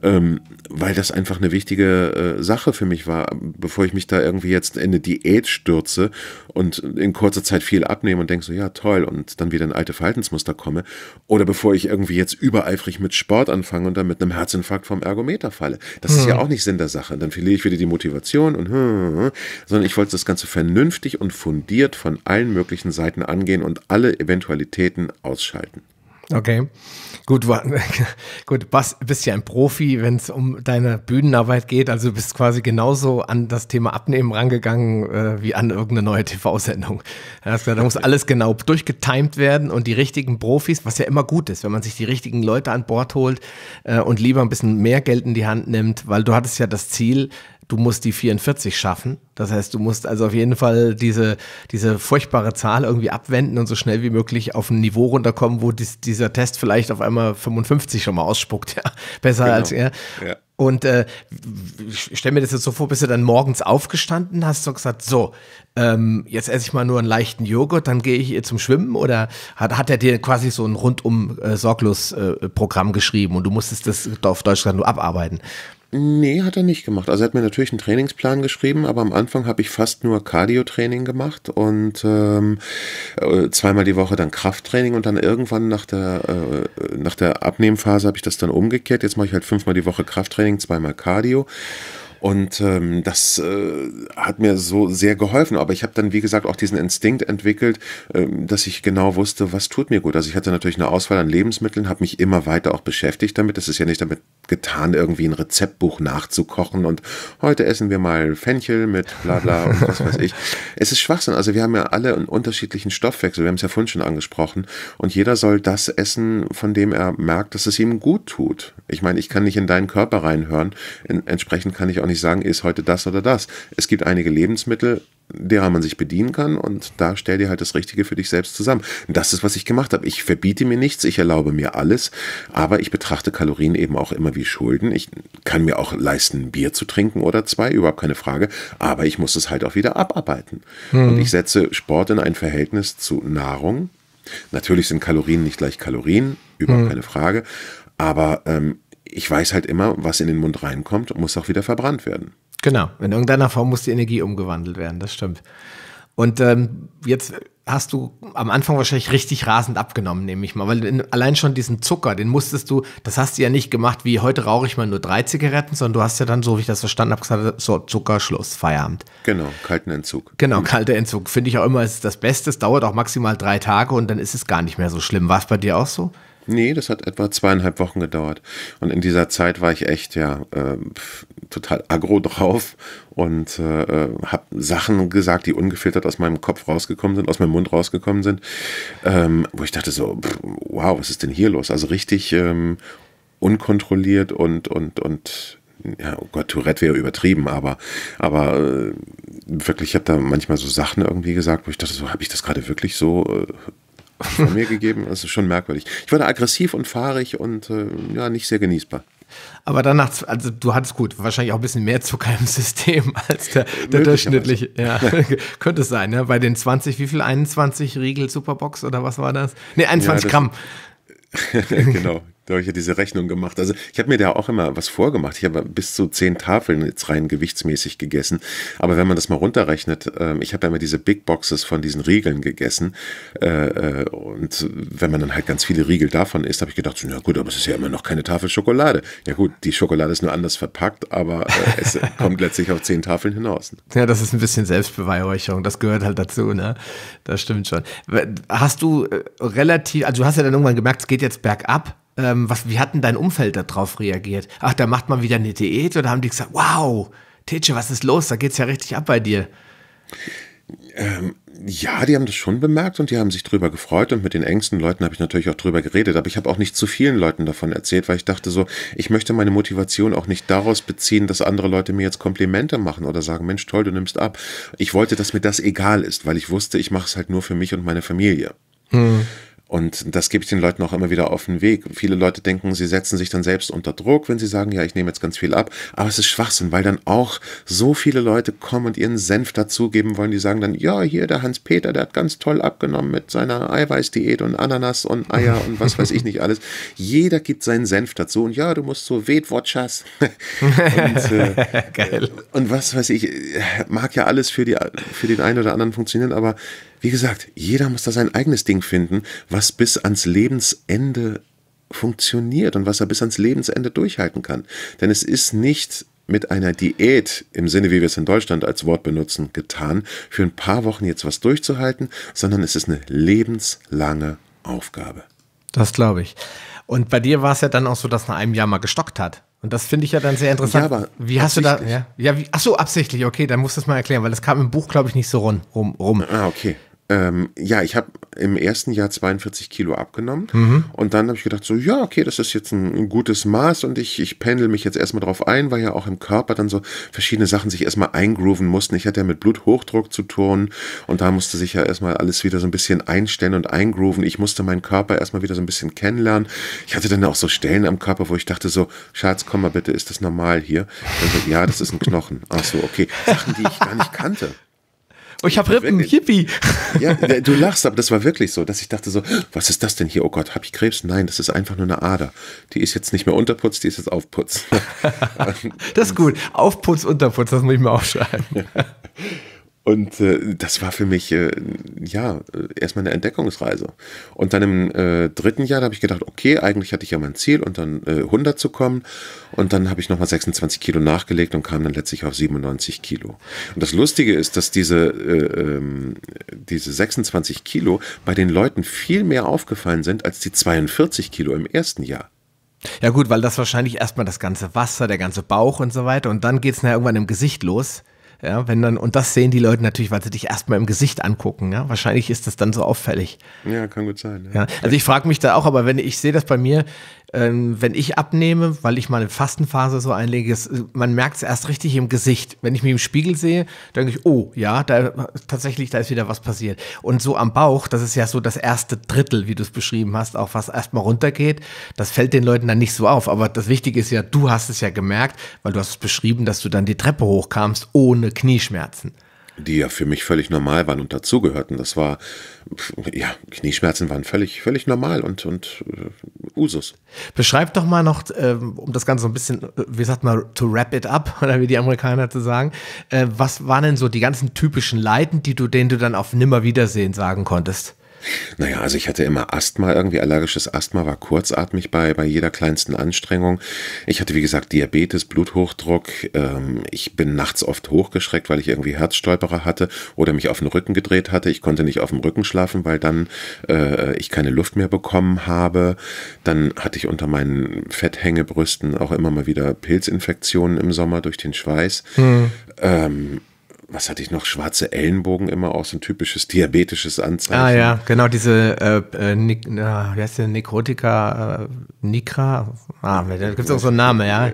B: ähm, weil das einfach eine wichtige äh, Sache für mich war, bevor ich mich da irgendwie jetzt in eine Diät stürze und in kurzer Zeit viel abnehme und denke so, ja toll, und dann wieder in alte Verhaltensmuster komme. Oder bevor ich irgendwie jetzt übereifrig mit Sport anfange und dann mit einem Herzinfarkt vom Ergometer falle. Das hm. ist ja hm. auch nicht Sinn der Sache. dann verliere ich wieder die Motivation und hm, hm, hm. sondern ich wollte das Ganze vernünftig und fundiert von allen allen möglichen Seiten angehen und alle Eventualitäten ausschalten.
A: Okay, gut, (laughs) gut, Bas, bist ja ein Profi, wenn es um deine Bühnenarbeit geht. Also bist quasi genauso an das Thema Abnehmen rangegangen äh, wie an irgendeine neue TV-Sendung. Da muss (laughs) alles genau durchgetimt werden und die richtigen Profis, was ja immer gut ist, wenn man sich die richtigen Leute an Bord holt äh, und lieber ein bisschen mehr Geld in die Hand nimmt, weil du hattest ja das Ziel, du musst die 44 schaffen. Das heißt, du musst also auf jeden Fall diese, diese furchtbare Zahl irgendwie abwenden und so schnell wie möglich auf ein Niveau runterkommen, wo dies, dieser Test vielleicht auf einmal 55 schon mal ausspuckt. (laughs) Ja, besser genau. als er. Ja. Und äh, ich stelle mir das jetzt so vor, bist du dann morgens aufgestanden, hast du gesagt, so, ähm, jetzt esse ich mal nur einen leichten Joghurt, dann gehe ich zum Schwimmen oder hat, hat er dir quasi so ein rundum äh, sorglos äh, Programm geschrieben und du musstest das auf Deutschland nur abarbeiten? Nee, hat er nicht gemacht. Also er hat
B: mir natürlich einen Trainingsplan geschrieben, aber am Anfang habe ich fast nur Cardio-Training gemacht und ähm, äh, zweimal die Woche dann Krafttraining und dann irgendwann nach der, äh, nach der Abnehmphase habe ich das dann umgekehrt. Jetzt mache ich halt fünfmal die Woche Krafttraining, zweimal Cardio. Und ähm, das äh, hat mir so sehr geholfen. Aber ich habe dann, wie gesagt, auch diesen Instinkt entwickelt, äh, dass ich genau wusste, was tut mir gut. Also ich hatte natürlich eine Auswahl an Lebensmitteln, habe mich immer weiter auch beschäftigt damit. Das ist ja nicht damit getan, irgendwie ein Rezeptbuch nachzukochen und heute essen wir mal Fenchel mit bla bla (laughs) und was weiß ich. Es ist Schwachsinn. Also wir haben ja alle einen unterschiedlichen Stoffwechsel. Wir haben es ja vorhin schon angesprochen. Und jeder soll das essen, von dem er merkt, dass es ihm gut tut. Ich meine, ich kann nicht in deinen Körper reinhören. In, entsprechend kann ich auch nicht nicht sagen, ist heute das oder das. Es gibt einige Lebensmittel, derer man sich bedienen kann und da stell dir halt das Richtige für dich selbst zusammen. Das ist, was ich gemacht habe. Ich verbiete mir nichts, ich erlaube mir alles, aber ich betrachte Kalorien eben auch immer wie Schulden. Ich kann mir auch leisten, Bier zu trinken oder zwei, überhaupt keine Frage, aber ich muss es halt auch wieder abarbeiten. Mhm. Und ich setze Sport in ein Verhältnis zu Nahrung. Natürlich sind Kalorien nicht gleich Kalorien, überhaupt mhm. keine Frage, aber ähm, ich weiß halt immer, was in den Mund reinkommt, muss auch wieder verbrannt werden.
A: Genau, in irgendeiner Form muss die Energie umgewandelt werden, das stimmt. Und ähm, jetzt hast du am Anfang wahrscheinlich richtig rasend abgenommen, nehme ich mal, weil in, allein schon diesen Zucker, den musstest du, das hast du ja nicht gemacht, wie heute rauche ich mal nur drei Zigaretten, sondern du hast ja dann, so wie ich das verstanden habe, gesagt, so Zuckerschluss, Feierabend. Genau, kalten Entzug. Genau, kalter Entzug. Finde ich auch immer, ist das Beste. Es dauert auch maximal drei Tage und dann ist es gar nicht mehr so schlimm. War es bei dir auch so? Nee, das hat etwa
B: zweieinhalb Wochen gedauert. Und in dieser Zeit war ich echt ja äh, total aggro drauf und äh, äh habe Sachen gesagt, die ungefiltert aus meinem Kopf rausgekommen sind, aus meinem Mund rausgekommen sind, ähm, wo ich dachte so, pff, wow, was ist denn hier los? Also richtig ähm, unkontrolliert und und und ja, oh Gott, Tourette wäre übertrieben, aber, aber äh, wirklich, ich habe da manchmal so Sachen irgendwie gesagt, wo ich dachte, so habe ich das gerade wirklich so äh, von mir gegeben. Das ist schon merkwürdig. Ich wurde aggressiv und fahrig und äh, ja, nicht sehr genießbar.
A: Aber danach, also du hattest gut, wahrscheinlich auch ein bisschen mehr Zucker im System (laughs) als der, der durchschnittliche. Ja. (laughs) Könnte es sein, ne? Bei den 20, wie viel? 21 Riegel Superbox oder was war das? Ne, 21 ja, das
B: Gramm. (laughs) genau, da habe ich ja diese Rechnung gemacht. Also ich habe mir da auch immer was vorgemacht. Ich habe bis zu zehn Tafeln jetzt rein gewichtsmäßig gegessen. Aber wenn man das mal runterrechnet, äh, ich habe ja immer diese Big Boxes von diesen Riegeln gegessen. Äh, äh, und wenn man dann halt ganz viele Riegel davon isst, habe ich gedacht, na gut, aber es ist ja immer noch keine Tafel Schokolade. Ja gut, die Schokolade ist nur anders verpackt, aber äh, es (laughs) kommt letztlich auf zehn Tafeln hinaus.
A: Ja, das ist ein bisschen Selbstbeweihräuchung. Das gehört halt dazu, ne? Das stimmt schon. Hast du äh, relativ, also du hast ja dann irgendwann gemerkt, es geht jetzt bergab ähm, was, wie hat denn dein Umfeld darauf reagiert? Ach, da macht man wieder eine Diät oder haben die gesagt, wow, Titsche, was ist los? Da geht's ja richtig ab bei dir. Ähm, ja, die haben das
B: schon bemerkt und die haben sich drüber gefreut und mit den engsten Leuten habe ich natürlich auch drüber geredet, aber ich habe auch nicht zu vielen Leuten davon erzählt, weil ich dachte so, ich möchte meine Motivation auch nicht daraus beziehen, dass andere Leute mir jetzt Komplimente machen oder sagen, Mensch, toll, du nimmst ab. Ich wollte, dass mir das egal ist, weil ich wusste, ich mache es halt nur für mich und meine Familie. Hm. Und das gebe ich den Leuten auch immer wieder auf den Weg. Viele Leute denken, sie setzen sich dann selbst unter Druck, wenn sie sagen, ja, ich nehme jetzt ganz viel ab. Aber es ist Schwachsinn, weil dann auch so viele Leute kommen und ihren Senf dazugeben wollen. Die sagen dann, ja, hier der Hans-Peter, der hat ganz toll abgenommen mit seiner Eiweißdiät und Ananas und Eier und was weiß ich nicht alles. (laughs) Jeder gibt seinen Senf dazu. Und ja, du musst so Weht-Watchers. (laughs) und, äh, (laughs) und was weiß ich, mag ja alles für, die, für den einen oder anderen funktionieren, aber wie gesagt, jeder muss da sein eigenes Ding finden, was bis ans Lebensende funktioniert und was er bis ans Lebensende durchhalten kann. Denn es ist nicht mit einer Diät im Sinne, wie wir es in Deutschland als Wort benutzen, getan, für ein paar Wochen jetzt was durchzuhalten, sondern es ist eine lebenslange
A: Aufgabe. Das glaube ich. Und bei dir war es ja dann auch so, dass nach einem Jahr mal gestockt hat. Und das finde ich ja dann sehr interessant. Ja, aber wie hast du da? Ja, ja wie, ach so, absichtlich. Okay, dann musst du es mal erklären, weil das kam im Buch, glaube ich, nicht so rum. rum. Ah, okay ähm,
B: ja, ich habe im ersten Jahr 42 Kilo abgenommen mhm. und dann habe ich gedacht, so, ja, okay, das ist jetzt ein, ein gutes Maß und ich, ich pendel mich jetzt erstmal drauf ein, weil ja auch im Körper dann so verschiedene Sachen sich erstmal eingrooven mussten. Ich hatte ja mit Bluthochdruck zu tun und da musste sich ja erstmal alles wieder so ein bisschen einstellen und eingrooven. Ich musste meinen Körper erstmal wieder so ein bisschen kennenlernen. Ich hatte dann auch so Stellen am Körper, wo ich dachte so, Schatz, komm mal bitte, ist das normal hier? So, also, ja, das ist ein Knochen. Ach so, okay. Sachen, die ich gar nicht kannte
A: oh, ich habe Rippen, Hippie. Ja, (laughs)
B: du lachst, aber das war wirklich so, dass ich dachte so, was ist das denn hier? Oh Gott, habe ich Krebs? Nein, das ist einfach nur eine Ader. Die ist jetzt nicht mehr Unterputz, die ist jetzt Aufputz.
A: (laughs) das ist gut. Aufputz, Unterputz, das muss ich mir aufschreiben. (laughs)
B: Und äh, das war für mich, äh, ja, erstmal eine Entdeckungsreise. Und dann im äh, dritten Jahr da habe ich gedacht, okay, eigentlich hatte ich ja mein Ziel und dann 100 äh, zu kommen. Und dann habe ich nochmal 26 Kilo nachgelegt und kam dann letztlich auf 97 Kilo. Und das Lustige ist, dass diese, äh, ähm, diese 26 Kilo bei den Leuten viel mehr aufgefallen sind als die 42 Kilo im ersten Jahr.
A: Ja gut, weil das wahrscheinlich erstmal das ganze Wasser, der ganze Bauch und so weiter und dann geht es irgendwann im Gesicht los. Ja, wenn dann, und das sehen die Leute natürlich, weil sie dich erstmal im Gesicht angucken. Ja? Wahrscheinlich ist das dann so auffällig.
B: Ja, kann gut sein. Ja. Ja,
A: also ich frage mich da auch, aber wenn ich sehe das bei mir, ähm, wenn ich abnehme, weil ich meine Fastenphase so einlege, ist, äh, man merkt es erst richtig im Gesicht. Wenn ich mich im Spiegel sehe, denke ich, oh, ja, da tatsächlich, da ist wieder was passiert. Und so am Bauch, das ist ja so das erste Drittel, wie du es beschrieben hast, auch was erstmal runtergeht, das fällt den Leuten dann nicht so auf. Aber das Wichtige ist ja, du hast es ja gemerkt, weil du hast es beschrieben, dass du dann die Treppe hochkamst ohne Knieschmerzen
B: die ja für mich völlig normal waren und dazugehörten. Das war, ja, Knieschmerzen waren völlig, völlig normal und, und äh, Usus.
A: Beschreib doch mal noch, ähm, um das Ganze so ein bisschen, äh, wie sagt man, to wrap it up, (laughs) oder wie die Amerikaner zu sagen, äh, was waren denn so die ganzen typischen Leiden, die du, denen du dann auf Nimmerwiedersehen sagen konntest? Naja, also ich hatte immer
B: Asthma, irgendwie allergisches Asthma, war kurzatmig bei, bei jeder kleinsten Anstrengung. Ich hatte, wie gesagt, Diabetes, Bluthochdruck. Ähm, ich bin nachts oft hochgeschreckt, weil ich irgendwie Herzstolperer hatte oder mich auf den Rücken gedreht hatte. Ich konnte nicht auf dem Rücken schlafen, weil dann äh, ich keine Luft mehr bekommen habe. Dann hatte ich unter meinen Fetthängebrüsten auch immer mal wieder Pilzinfektionen im Sommer durch den Schweiß. Hm. Ähm, was hatte ich noch, schwarze Ellenbogen immer auch so ein typisches diabetisches
A: Anzeichen. Ah ja, genau, diese, äh, äh, äh wie heißt der, Nekrotika, äh, Nikra, ah, da gibt es auch so einen Namen, ja.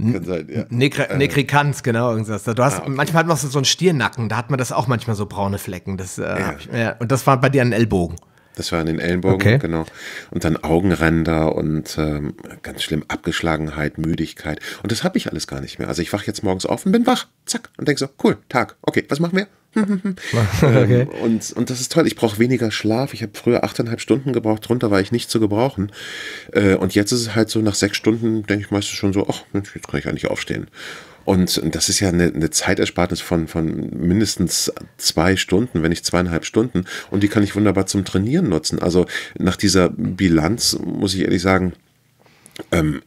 A: Kann sein, ja. Nekra äh. Nekrikanz, genau, irgendwas. Du hast, ah, okay. manchmal hat man so einen Stirnnacken, da hat man das auch manchmal so braune Flecken. Das, äh, ja. Ich, ja,
B: und das war bei dir ein Ellbogen. Das war in den Ellenbogen, okay. genau. Und dann Augenränder und ähm, ganz schlimm Abgeschlagenheit, Müdigkeit. Und das habe ich alles gar nicht mehr. Also ich wache jetzt morgens auf und bin wach, zack, und denke so, cool, Tag, okay, was machen wir? (laughs) Ähm, okay. ähm, und, und das ist toll. Ich brauche weniger Schlaf. Ich habe früher achteinhalb Stunden gebraucht. Drunter war ich nicht zu gebrauchen. Äh, und jetzt ist es halt so, nach sechs Stunden denke ich meistens schon so, ach jetzt kann ich eigentlich aufstehen. Und das ist ja eine, eine Zeitersparnis von, von mindestens zwei Stunden, wenn nicht zweieinhalb Stunden. Und die kann ich wunderbar zum Trainieren nutzen. Also nach dieser Bilanz muss ich ehrlich sagen, ähm,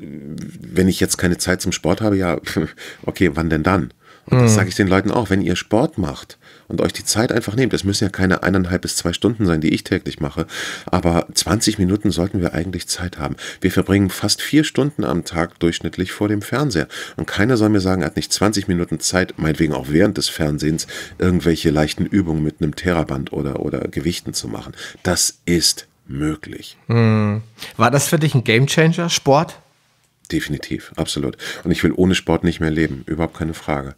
B: wenn ich jetzt keine Zeit zum Sport habe, ja, (laughs) okay, wann denn dann? Und das hm. sage ich den Leuten auch, wenn ihr Sport macht, und euch die Zeit einfach nehmt. Es müssen ja keine eineinhalb bis zwei Stunden sein, die ich täglich mache, aber 20 Minuten sollten wir eigentlich Zeit haben. Wir verbringen fast vier Stunden am Tag durchschnittlich vor dem Fernseher und keiner soll mir sagen, er hat nicht 20 Minuten Zeit, meinetwegen auch während des Fernsehens, irgendwelche leichten Übungen mit einem Teraband oder, oder Gewichten zu machen. Das ist
A: möglich. Hm. War das für dich ein Gamechanger, Sport?
B: Definitiv, absolut. Und ich will ohne Sport nicht mehr leben, überhaupt keine Frage.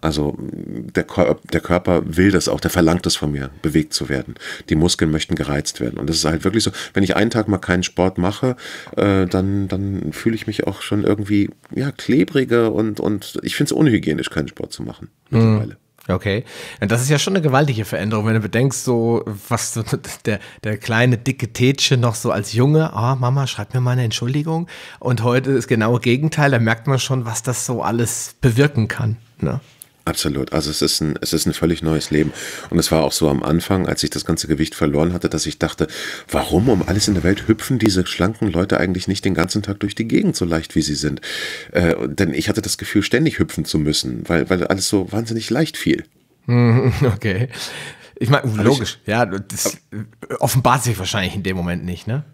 B: Also der, der, Körper will das auch, der verlangt das von mir, bewegt zu werden. Die Muskeln möchten gereizt werden. Und das ist halt wirklich so, wenn ich einen Tag mal keinen Sport mache, äh, dann, dann fühle ich mich auch schon irgendwie ja, klebriger und, und ich finde es unhygienisch, keinen Sport zu machen
A: mhm. mittlerweile. Okay, das ist ja schon eine gewaltige Veränderung, wenn du bedenkst, so was so, (laughs) der, der kleine dicke Tätchen noch so als Junge, oh, Mama, schreib mir mal eine Entschuldigung. Und heute ist genau das Gegenteil, da merkt man schon, was das so alles bewirken kann.
B: Ne? Absolut. Also es ist ein, es ist ein völlig neues Leben. Und es war auch so am Anfang, als ich das ganze Gewicht verloren hatte, dass ich dachte, warum um alles in der Welt hüpfen diese schlanken Leute eigentlich nicht den ganzen Tag durch die Gegend, so leicht wie sie sind? Äh, denn ich hatte das Gefühl, ständig hüpfen zu müssen, weil, weil alles so wahnsinnig leicht fiel.
A: Mhm, (laughs) okay. Ich meine, logisch, ich, ja, das offenbart sich wahrscheinlich in dem Moment nicht, ne?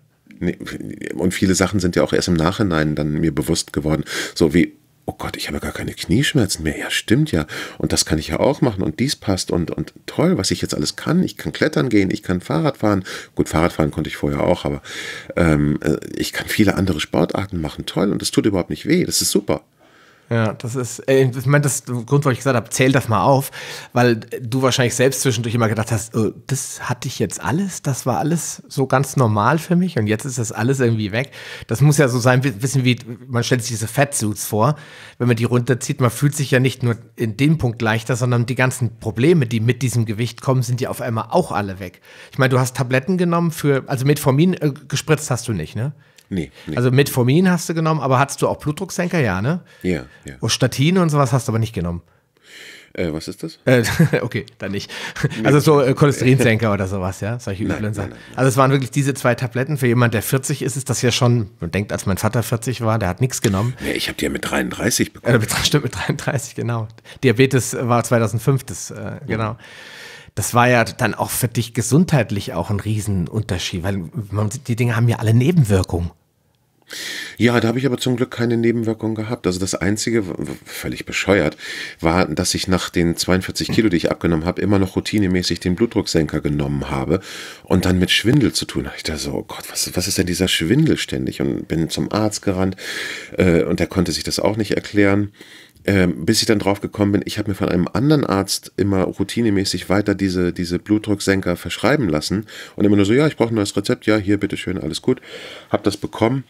B: und viele Sachen sind ja auch erst im Nachhinein dann mir bewusst geworden. So wie oh Gott, ich habe gar keine Knieschmerzen mehr. Ja, stimmt ja. Und das kann ich ja auch machen und dies passt und, und toll, was ich jetzt alles kann. Ich kann klettern gehen, ich kann Fahrrad fahren. Gut, Fahrrad fahren konnte ich vorher auch, aber ähm, äh, ich kann viele andere Sportarten machen. Toll und es tut überhaupt nicht weh. Das ist super.
A: Ja, das ist, äh, ich meine, das Grund, warum ich gesagt habe, zähl das mal auf, weil du wahrscheinlich selbst zwischendurch immer gedacht hast, oh, das hatte ich jetzt alles, das war alles so ganz normal für mich und jetzt ist das alles irgendwie weg. Das muss ja so sein, wissen wie, man stellt sich diese Fatsuits vor, wenn man die runterzieht, man fühlt sich ja nicht nur in dem Punkt leichter, sondern die ganzen Probleme, die mit diesem Gewicht kommen, sind ja auf einmal auch alle weg. Ich meine, du hast Tabletten genommen für, also Metformin äh, gespritzt hast du nicht, ne? Nee, nee. Also Metformin hast du genommen, aber hattest du auch Blutdrucksenker? Ja, ne? Ja, ja. Und Statine und sowas hast du aber nicht genommen. Äh, was ist das? Äh, (laughs) okay, dann nicht. Also so äh, Cholesterinsenker oder sowas, ja, solche üblen Sachen. Also es waren wirklich diese zwei Tabletten. Für jemand, der 40 ist, ist das ja schon, man denkt, als mein Vater 40 war, der hat nichts genommen. Nee, ich habe die ja mit 33 äh, bekommen. Äh, stimmt, mit 33, genau. Diabetes war 2005, das, äh, genau. Ja das war ja dann auch für dich gesundheitlich auch ein Riesenunterschied, weil man, die Dinge haben ja alle Nebenwirkungen.
B: Ja, da habe ich aber zum Glück keine Nebenwirkungen gehabt. Also das Einzige, völlig bescheuert, war, dass ich nach den 42 Kilo, die ich abgenommen habe, immer noch routinemäßig den Blutdrucksenker genommen habe und dann mit Schwindel zu tun hatte. Ich da so, oh Gott, was, was ist denn dieser Schwindel ständig? Und bin zum Arzt gerannt äh, und der konnte sich das auch nicht erklären. Ähm, bis ich dann drauf gekommen bin, ich habe mir von einem anderen Arzt immer routinemäßig weiter diese, diese Blutdrucksenker verschreiben lassen und immer nur so, ja, ich brauche ein neues Rezept, ja, hier, bitteschön, alles gut. Habe das bekommen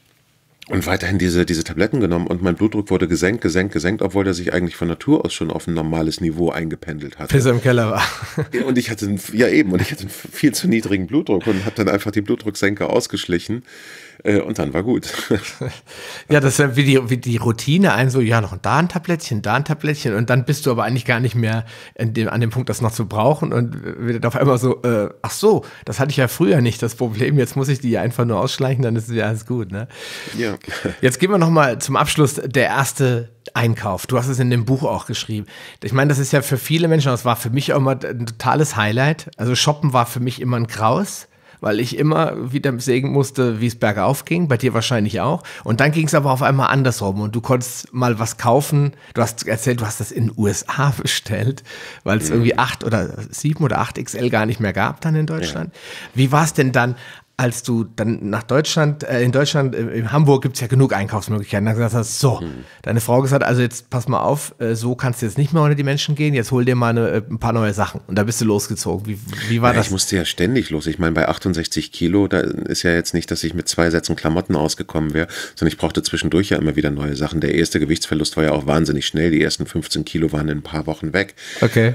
B: und weiterhin diese, diese Tabletten genommen und mein Blutdruck wurde gesenkt, gesenkt, gesenkt, obwohl der sich eigentlich von Natur aus schon auf ein normales Niveau eingependelt hat. Bis er im Keller war. Und ich hatte, ja eben, und ich hatte einen viel zu niedrigen Blutdruck und habe dann einfach die Blutdrucksenker ausgeschlichen. Äh, und dann war gut.
A: (laughs) ja, das ist wie die, wie die Routine, ein so, ja, noch da ein Tablettchen, da ein Tablettchen und dann bist du aber eigentlich gar nicht mehr dem, an dem Punkt, das noch zu brauchen und wird auf einmal so, äh, ach so, das hatte ich ja früher nicht, das Problem, jetzt muss ich die einfach nur ausschleichen, dann ist ja alles gut, ne? Ja. Jetzt gehen wir nochmal zum Abschluss der erste Einkauf. Du hast es in dem Buch auch geschrieben. Ich meine, das ist ja für viele Menschen, das war für mich auch immer ein totales Highlight. Also Shoppen war für mich immer ein Graus weil ich immer wieder sägen musste, wie es bergauf ging, bei dir wahrscheinlich auch. Und dann ging es aber auf einmal andersrum und du konntest mal was kaufen. Du hast erzählt, du hast das in den USA (laughs) bestellt, weil es mhm. irgendwie 8 oder 7 oder 8 XL gar nicht mehr gab dann in Deutschland. Ja. Wie war es denn dann, als du dann nach Deutschland, äh, in Deutschland, äh, in Hamburg gibt es ja genug Einkaufsmöglichkeiten, dann gesagt hast, so, mhm. deine Frau gesagt, also jetzt pass mal auf, äh, so kannst du jetzt nicht mehr unter die Menschen gehen, jetzt hol dir mal eine, äh, ein paar neue Sachen. Und da bist du losgezogen. Wie, wie war ja, das? Ich
B: musste ja ständig los. Ich meine, bei 68 Kilo, da ist ja jetzt nicht, dass ich mit zwei Sätzen Klamotten ausgekommen wäre, sondern ich brauchte zwischendurch ja immer wieder neue Sachen. Der erste Gewichtsverlust war ja auch wahnsinnig schnell. Die ersten 15 Kilo waren in ein paar Wochen weg. Okay.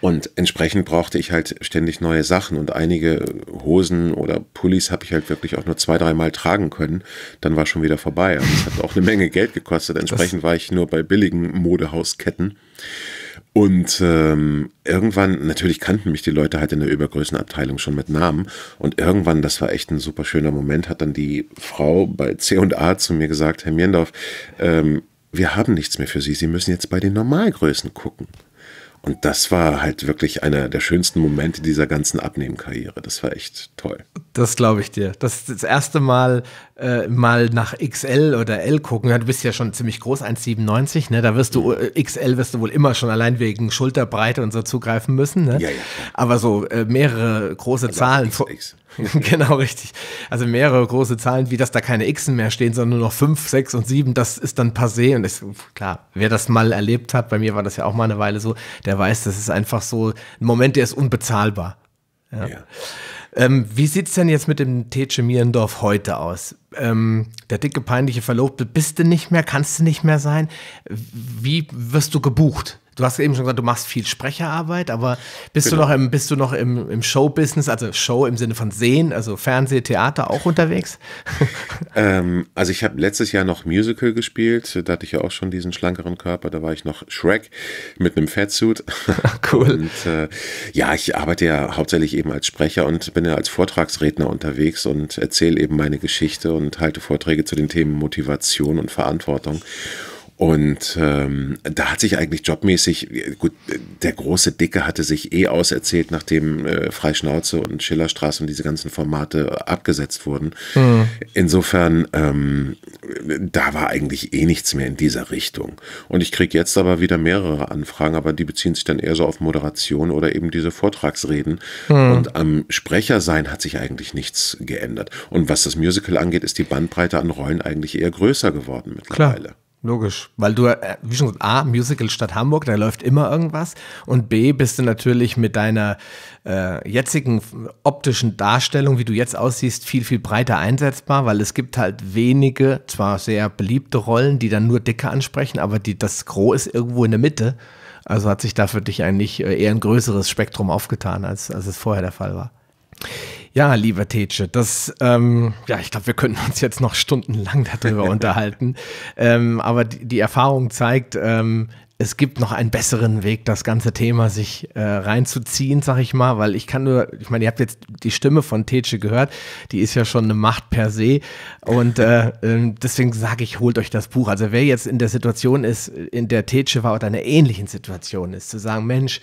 B: Und entsprechend brauchte ich halt ständig neue Sachen und einige Hosen oder Pullis habe ich halt wirklich auch nur zwei, dreimal tragen können. Dann war schon wieder vorbei. Und also es hat auch eine Menge Geld gekostet. Entsprechend war ich nur bei billigen Modehausketten. Und ähm, irgendwann, natürlich kannten mich die Leute halt in der Übergrößenabteilung schon mit Namen. Und irgendwann, das war echt ein super schöner Moment, hat dann die Frau bei C&A zu mir gesagt, Herr Mierndorf, ähm, wir haben nichts mehr für Sie. Sie müssen jetzt bei den Normalgrößen gucken. Und das war halt wirklich einer der schönsten Momente dieser ganzen Abnehmkarriere. Das war echt toll.
A: Das glaube ich dir. Das ist das erste Mal, äh, mal nach XL oder L gucken, du bist ja schon ziemlich groß, 1,97, ne? Da wirst du, mhm. äh, XL wirst du wohl immer schon allein wegen Schulterbreite und so zugreifen müssen, ne? Ja, ja. Aber so äh, mehrere große also Zahlen. XX. (laughs) genau, richtig. Also mehrere große Zahlen, wie dass da keine Xen mehr stehen, sondern nur noch 5, 6 und 7, das ist dann passé. Und ist klar, wer das mal erlebt hat, bei mir war das ja auch mal eine Weile so, der weiß, das ist einfach so ein Moment, der ist unbezahlbar. ja. ja. Ähm, wie sieht es denn jetzt mit dem Tetsche Mierendorf heute aus? Ähm, der dicke, peinliche Verlobte bist du nicht mehr, kannst du nicht mehr sein. Wie wirst du gebucht? Du hast eben schon gesagt, du machst viel Sprecherarbeit, aber bist genau. du noch im, bist du noch im, im Showbusiness, also Show im Sinne von Sehen, also Fernseh, Theater auch unterwegs? (laughs)
B: ähm, also ich habe letztes Jahr noch Musical gespielt, da hatte ich ja auch schon diesen schlankeren Körper, da war ich noch Shrek mit einem Fatsuit. (laughs) cool. Und äh, ja, ich arbeite ja hauptsächlich eben als Sprecher und bin ja als Vortragsredner unterwegs und erzähle eben meine Geschichte und halte Vorträge zu den Themen Motivation und Verantwortung. Und ähm, da hat sich eigentlich jobmäßig, gut, der große Dicke hatte sich eh auserzählt, nachdem äh, Freischnauze und Schillerstraße und diese ganzen Formate abgesetzt wurden. Mhm. Insofern, ähm, da war eigentlich eh nichts mehr in dieser Richtung. Und ich kriege jetzt aber wieder mehrere Anfragen, aber die beziehen sich dann eher so auf Moderation oder eben diese Vortragsreden. Mhm. Und am Sprechersein hat sich eigentlich nichts geändert. Und was das Musical angeht, ist die Bandbreite an Rollen eigentlich eher größer geworden
A: mittlerweile. Klar. Logisch, weil du, äh, wie schon gesagt, A, Musical Stadt Hamburg, da läuft immer irgendwas. Und B, bist du natürlich mit deiner äh, jetzigen optischen Darstellung, wie du jetzt aussiehst, viel, viel breiter einsetzbar, weil es gibt halt wenige, zwar sehr beliebte Rollen, die dann nur Dicke ansprechen, aber die, das Gros ist irgendwo in der Mitte. Also hat sich da für dich eigentlich äh, eher ein größeres Spektrum aufgetan, als, als es vorher der Fall war. Ja, lieber Tetsche, das, ähm, ja, ich glaube, wir könnten uns jetzt noch stundenlang darüber (laughs) unterhalten. Ähm, aber die, die, Erfahrung zeigt, ähm, es gibt noch einen besseren Weg, das ganze Thema sich äh, reinzuziehen, sag ich mal, weil ich kann nur, ich meine, ihr habt jetzt die Stimme von Tetsche gehört, die ist ja schon eine Macht per se und äh, (laughs) äh, deswegen sage ich, holt euch das Buch. Also wer jetzt in der Situation ist, in der Tetsche war oder in einer ähnlichen Situation ist, zu sagen, Mensch,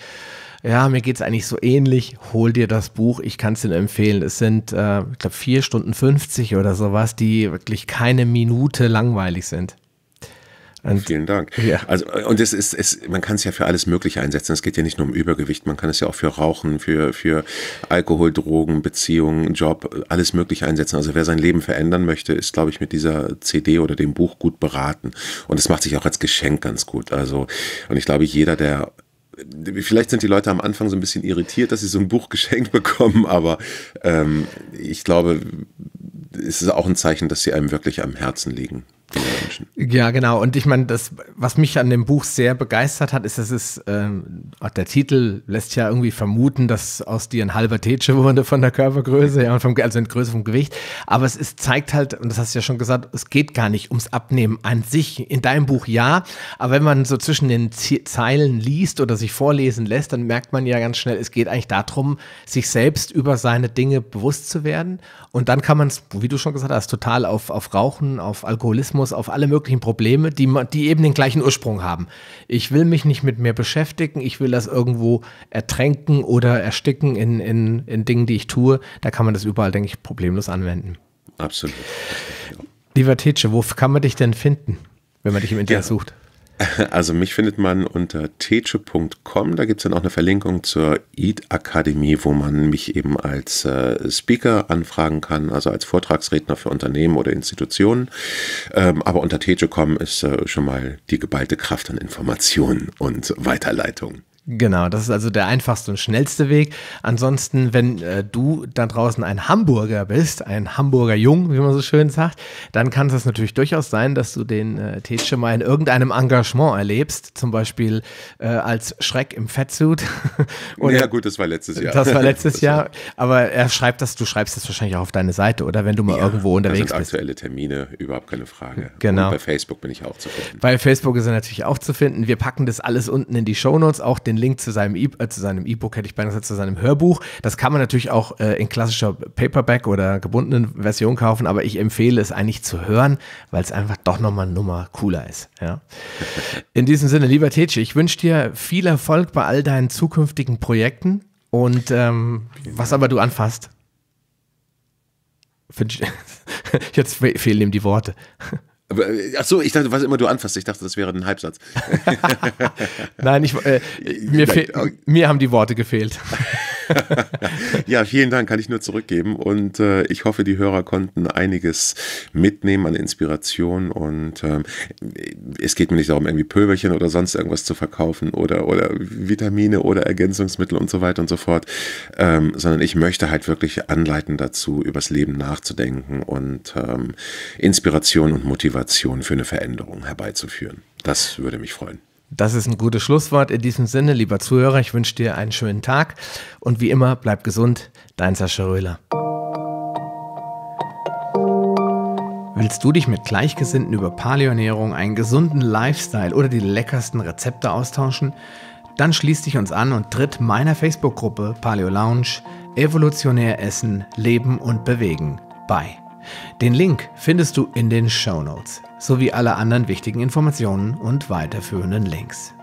A: ja, mir geht es eigentlich so ähnlich, hol dir das Buch, ich kann es dir empfehlen. Es sind, äh, ich glaube, 4 Stunden 50 oder sowas, die wirklich keine Minute langweilig sind.
B: Und, Vielen Dank. Ja. Also, äh, und es ist, es, man kann es ja für alles Mögliche einsetzen. Es geht ja nicht nur um Übergewicht, man kann es ja auch für Rauchen, für, für Alkohol, Drogen, Beziehungen, Job, alles Mögliche einsetzen. Also wer sein Leben verändern möchte, ist, glaube ich, mit dieser CD oder dem Buch gut beraten. Und es macht sich auch als Geschenk ganz gut. Also, und ich glaube, jeder, der vielleicht sind die Leute am Anfang so ein bisschen irritiert, dass sie so ein Buch geschenkt bekommen, aber ähm, ich glaube, es ist auch ein Zeichen, dass sie einem wirklich am Herzen liegen.
A: Ja, genau. Und ich meine, das, was mich an dem Buch sehr begeistert hat, ist, dass es, ähm, der Titel lässt ja irgendwie vermuten, dass aus dir ein halber Tätsche wurde von der Körpergröße, ja, und vom, also in Größe vom Gewicht. Aber es ist, zeigt halt, und das hast du ja schon gesagt, es geht gar nicht ums Abnehmen an sich. In deinem Buch ja, aber wenn man so zwischen den Zeilen liest oder sich vorlesen lässt, dann merkt man ja ganz schnell, es geht eigentlich darum, sich selbst über seine Dinge bewusst zu werden und dann kann man es, wie du schon gesagt hast, total auf, auf Rauchen, auf Alkoholismus, auf alle möglichen Probleme, die, man, die eben den gleichen Ursprung haben. Ich will mich nicht mit mir beschäftigen, ich will das irgendwo ertränken oder ersticken in, in, in Dingen, die ich tue. Da kann man das überall, denke ich, problemlos anwenden. Absolut. Lieber Tetsche, wo kann man dich denn finden, wenn man dich im Internet ja. sucht?
B: (laughs) Also mich findet man unter teche.com. Da gibt es dann auch eine Verlinkung zur EAT-Akademie, wo man mich eben als äh, Speaker anfragen kann, also als Vortragsredner für Unternehmen oder Institutionen. Ähm, aber unter teche.com ist äh, schon mal die geballte Kraft an Informationen und Weiterleitung.
A: Genau, das ist also der einfachste und schnellste Weg. Ansonsten, wenn äh, du da draußen ein Hamburger bist, ein Hamburger Jung, wie man so schön sagt, dann kann es natürlich durchaus sein, dass du den äh, Tetsche mal in irgendeinem Engagement erlebst, zum Beispiel äh, als Schreck im Fettsuit. (laughs) Oder, ja gut, das war letztes Jahr. Das war letztes (laughs) das Jahr, aber er schreibt das, du schreibst das wahrscheinlich auch auf deine Seite, oder wenn du mal ja, irgendwo unterwegs bist. Das sind aktuelle Termine,
B: überhaupt keine Frage. Genau. Und bei Facebook bin ich auch zu finden.
A: Bei Facebook ist er natürlich auch zu finden. Wir packen das alles unten in die Shownotes, auch den den Link zu seinem E-Book, äh, zu seinem E-Book hätte ich beinahe gesagt, zu seinem Hörbuch. Das kann man natürlich auch äh, in klassischer Paperback oder gebundenen Version kaufen, aber ich empfehle es eigentlich zu hören, weil es einfach doch nochmal eine Nummer cooler ist. Ja. In diesem Sinne, lieber Tetsche, ich wünsche dir viel Erfolg bei all deinen zukünftigen Projekten und ähm, was aber du anfasst. (laughs) Jetzt fehlen ihm die Worte.
B: Aber, äh, ach so, ich dachte, was immer du anfasst, ich dachte, das wäre ein Halbsatz. (laughs)
A: Nein, ich, äh, mir, Nein. mir haben die Worte gefehlt. (laughs) ja,
B: vielen Dank, kann ich nur zurückgeben. Und äh, ich hoffe, die Hörer konnten einiges mitnehmen an Inspiration. Und ähm, es geht mir nicht darum, irgendwie Pöbelchen oder sonst irgendwas zu verkaufen oder, oder Vitamine oder Ergänzungsmittel und so weiter und so fort, ähm, sondern ich möchte halt wirklich anleiten dazu, übers Leben nachzudenken und ähm, Inspiration und Motivation für eine Veränderung
A: herbeizuführen.
B: Das würde mich freuen.
A: Das ist ein gutes Schlusswort. In diesem Sinne, lieber Zuhörer, ich wünsche dir einen schönen Tag und wie immer, bleib gesund, dein Sascha Röhler. Willst du dich mit Gleichgesinnten über Paleoernährung, einen gesunden Lifestyle oder die leckersten Rezepte austauschen? Dann schließ dich uns an und tritt meiner Facebook-Gruppe Paleo Lounge Evolutionär Essen, Leben und Bewegen bei. Den Link findest du in den Show Notes sowie alle anderen wichtigen Informationen und weiterführenden Links.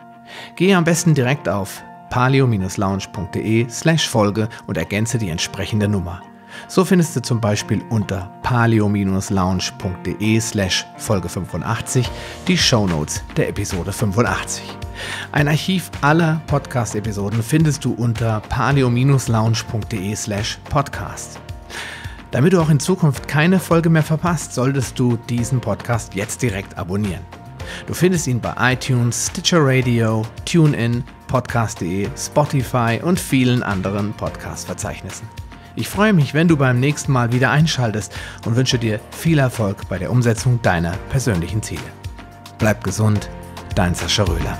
A: Gehe am besten direkt auf palio-lounge.de/folge und ergänze die entsprechende Nummer. So findest du zum Beispiel unter palio-lounge.de slash Folge 85 die Shownotes der Episode 85. Ein Archiv aller Podcast-Episoden findest du unter palio-lounge.de slash Podcast. Damit du auch in Zukunft keine Folge mehr verpasst, solltest du diesen Podcast jetzt direkt abonnieren. Du findest ihn bei iTunes, Stitcher Radio, TuneIn, Podcast.de, Spotify und vielen anderen Podcast-Verzeichnissen. Ich freue mich, wenn du beim nächsten Mal wieder einschaltest und wünsche dir viel Erfolg bei der Umsetzung deiner persönlichen Ziele. Bleib gesund, dein Sascha Röhler.